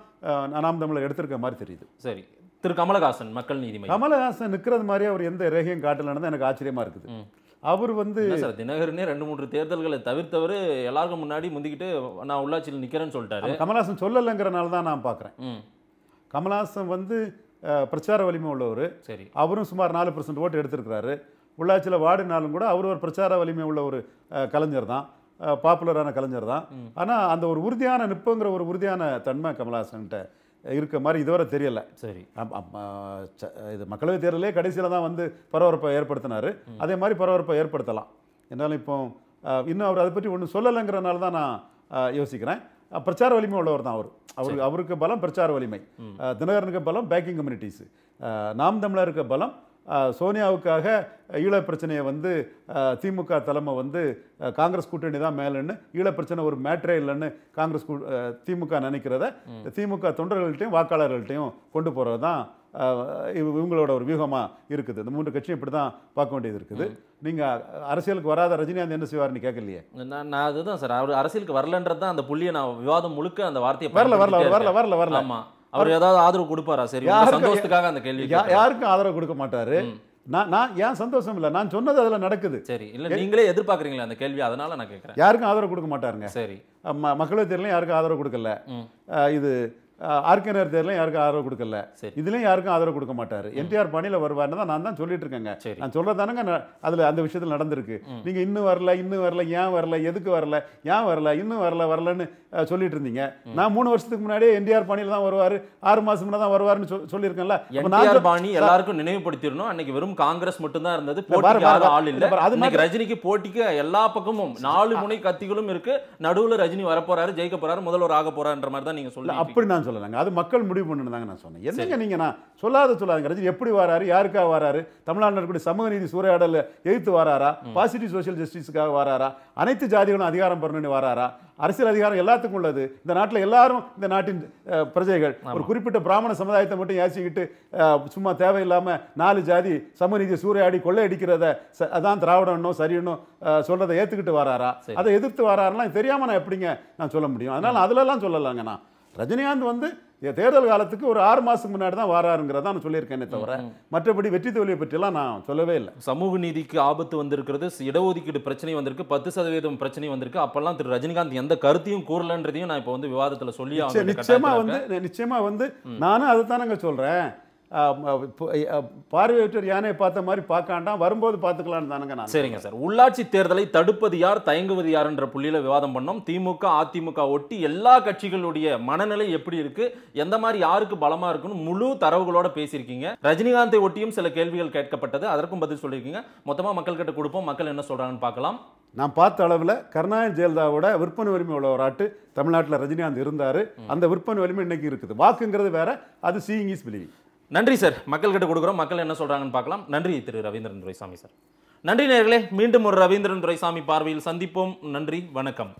நாம் தமிழை எடுத்திருக்க மாதிரி தெரியுது சரி திரு கமலஹாசன் மக்கள் நீதி கமலஹாசன் நிற்கிறது மாதிரி அவர் எந்த ரேகையும் காட்டலைன்னு எனக்கு ஆச்சரியமா இருக்குது அவர் வந்து சார் தினகரனே ரெண்டு மூன்று தேர்தல்களை தவிர்த்தவர் எல்லாருக்கும் முன்னாடி முந்திக்கிட்டு நான் உள்ளாட்சியில் நிற்கிறேன்னு சொல்லிட்டாரு கமலாசன் சொல்லலைங்கிறனால தான் நான் பார்க்குறேன் கமலஹாசன் வந்து பிரச்சார வலிமை உள்ளவர் சரி அவரும் சுமார் நாலு பர்சன்ட் ஓட்டு எடுத்திருக்கிறாரு உள்ளாட்சியில் வாடினாலும் கூட அவர் ஒரு பிரச்சார வலிமை உள்ள ஒரு கலைஞர் தான் பாப்புலரான கலைஞர் தான் ஆனால் அந்த ஒரு உறுதியான நிற்பங்கிற ஒரு உறுதியான தன்மை கமல்ஹாசன்கிட்ட இருக்க மாதிரி இதுவரை தெரியலை சரி இது மக்களவைத் தேர்தலே கடைசியில் தான் வந்து பரபரப்பை ஏற்படுத்தினார் அதே மாதிரி பரபரப்பை ஏற்படுத்தலாம் என்றாலும் இப்போ இன்னும் அவர் அதை பற்றி ஒன்றும் சொல்லலைங்கிறனால தான் நான் யோசிக்கிறேன் பிரச்சார வலிமை உள்ளவர் தான் அவர் அவருக்கு அவருக்கு பலம் பிரச்சார வலிமை தினகரனுக்கு பலம் பேக்கிங் கம்யூனிட்டிஸ் நாம் தமிழருக்கு பலம் சோனியாவுக்காக ஈழ பிரச்சனையை வந்து திமுக தலைமை வந்து காங்கிரஸ் கூட்டணி தான் மேலேன்னு ஈழ பிரச்சனை ஒரு மேட்ரே இல்லைன்னு காங்கிரஸ் திமுக நினைக்கிறத திமுக தொண்டர்கள்ட்டையும் வாக்காளர்கள்ட்டையும் கொண்டு போகிறது தான் இவங்களோட ஒரு வியூகமாக இருக்குது இந்த மூன்று கட்சியும் இப்படி தான் பார்க்க வேண்டியது இருக்குது நீங்கள் அரசியலுக்கு வராத ரஜினிகாந்த் என்ன செய்வார்னு கேட்கலையே நான் அதுதான் சார் அவர் அரசியலுக்கு வரலன்றது தான் அந்த புள்ளியை நான் விவாதம் முழுக்க அந்த வார்த்தையை வரல வரல வரல வரல வரல ஆமாம் அவர் ஏதாவது ஆதரவு கொடுப்பாரா சரி சந்தோஷத்துக்காக அந்த கேள்வி யாருக்கும் ஆதரவு கொடுக்க மாட்டாரு நான் நான் ஏன் சந்தோஷம் இல்லை நான் சொன்னது அதில் நடக்குது சரி இல்லை நீங்களே எதிர்பார்க்குறீங்களா அந்த கேள்வி அதனால நான் கேட்குறேன் யாருக்கும் ஆதரவு கொடுக்க மாட்டாருங்க சரி மக்களவை தேர்தலும் யாருக்கும் ஆதரவு கொடுக்கல இது ஆர்கனர் தேர்லாம் யாருக்கும் ஆதரவு கொடுக்கல இதுலயும் யாருக்கும் ஆதரவு கொடுக்க மாட்டார் என்டிஆர் பணியில வருவார்னு தான் நான் தான் சொல்லிட்டு இருக்கேங்க நான் சொல்றதானுங்க அதுல அந்த விஷயத்துல நடந்திருக்கு நீங்க இன்னும் வரல இன்னும் வரல ஏன் வரல எதுக்கு வரல ஏன் வரல இன்னும் வரல வரலன்னு சொல்லிட்டு இருந்தீங்க நான் மூணு வருஷத்துக்கு முன்னாடியே என்டிஆர் பணியில தான் வருவாரு ஆறு மாசம் முன்னாடி தான் சொல்லி சொல்லியிருக்கேன்ல பாணி எல்லாருக்கும் நினைவுபடுத்திடணும் அன்னைக்கு வெறும் காங்கிரஸ் மட்டும் தான் இருந்தது ஆள் அது ரஜினிக்கு போட்டிக்கு எல்லா பக்கமும் நாலு முனை கத்திகளும் இருக்கு நடுவுல ரஜினி வரப்போறாரு ஜெயிக்க போறாரு முதல்வர் ஆக போறாருன்ற மாதிரி தான் நீங்க சொல்லுங்க அப்படி நான் நான் சொல்லலைங்க அது மக்கள் முடிவு பண்ணுன்னு நான் சொன்னேன் என்னங்க நீங்கள் நான் சொல்லாத சொல்லாதுங்க ரஜினி எப்படி வராரு யாருக்காக வராரு தமிழ்நாட்டில் இருக்கக்கூடிய சமூக நீதி சூறையாடலில் எதிர்த்து வராரா பாசிட்டிவ் சோஷியல் ஜஸ்டிஸுக்காக வராரா அனைத்து ஜாதிகளும் அதிகாரம் பெறணும்னு வராரா அரசியல் அதிகாரம் எல்லாத்துக்கும் உள்ளது இந்த நாட்டில் எல்லாரும் இந்த நாட்டின் பிரஜைகள் ஒரு குறிப்பிட்ட பிராமண சமுதாயத்தை மட்டும் யாசிக்கிட்டு சும்மா தேவையில்லாமல் நாலு ஜாதி சமூக நீதி சூறையாடி கொள்ளையடிக்கிறத அதான் திராவிடனும் சரியணும் சொல்கிறத ஏற்றுக்கிட்டு வராரா அதை எதிர்த்து வராரெல்லாம் தெரியாமல் நான் எப்படிங்க நான் சொல்ல முடியும் அதனால் அதிலெல்லாம் சொல்லலாங்க நான் ரஜினிகாந்த் வந்து தேர்தல் காலத்துக்கு ஒரு ஆறு மாதத்துக்கு முன்னாடி தான் வராருங்கிறதா நான் சொல்லியிருக்கேனே தவிர மற்றபடி வெற்றி தோல்வியை பற்றிலாம் நான் சொல்லவே இல்லை சமூக நீதிக்கு ஆபத்து வந்திருக்கிறது இடஒதுக்கீடு பிரச்சனை வந்திருக்கு பத்து சதவீதம் பிரச்சனை வந்திருக்கு அப்பெல்லாம் திரு ரஜினிகாந்த் எந்த கருத்தையும் கூறலன்றதையும் நான் இப்போ வந்து விவாதத்தில் சொல்லி நிச்சயமாக வந்து நிச்சயமாக வந்து நானும் அதை தானங்க சொல்கிறேன் பார்வையற்றோர் யானையை பார்த்த மாதிரி பார்க்காண்டாம் வரும்போது பார்த்துக்கலாம்னு தானுங்க நான் சரிங்க சார் உள்ளாட்சி தேர்தலை தடுப்பது யார் தயங்குவது யார்ன்ற புள்ளியில் விவாதம் பண்ணோம் திமுக அதிமுக ஒட்டி எல்லா கட்சிகளுடைய மனநிலை எப்படி இருக்கு எந்த மாதிரி யாருக்கு பலமா இருக்குன்னு முழு தரவுகளோட பேசியிருக்கீங்க ரஜினிகாந்தை ஒட்டியும் சில கேள்விகள் கேட்கப்பட்டது அதற்கும் பதில் சொல்லியிருக்கீங்க மொத்தமாக மக்கள்கிட்ட கொடுப்போம் மக்கள் என்ன சொல்றாங்கன்னு பார்க்கலாம் நான் பார்த்த அளவில் கருணாநிதி ஜெயலலிதாவோட விற்பனை உரிமை உள்ளவராட்டு தமிழ்நாட்டில் ரஜினிகாந்த் இருந்தார் அந்த விற்பனை உரிமை இன்னைக்கு இருக்குது வாக்குங்கிறது வேற அது சீயிங் இஸ் பிலீவிங் நன்றி சார் மக்கள்கிட்ட கொடுக்குறோம் மக்கள் என்ன சொல்கிறாங்கன்னு பார்க்கலாம் நன்றி திரு ரவீந்திரன் துரைசாமி சார் நன்றி நேர்களே மீண்டும் ஒரு ரவீந்திரன் துரைசாமி பார்வையில் சந்திப்போம் நன்றி வணக்கம்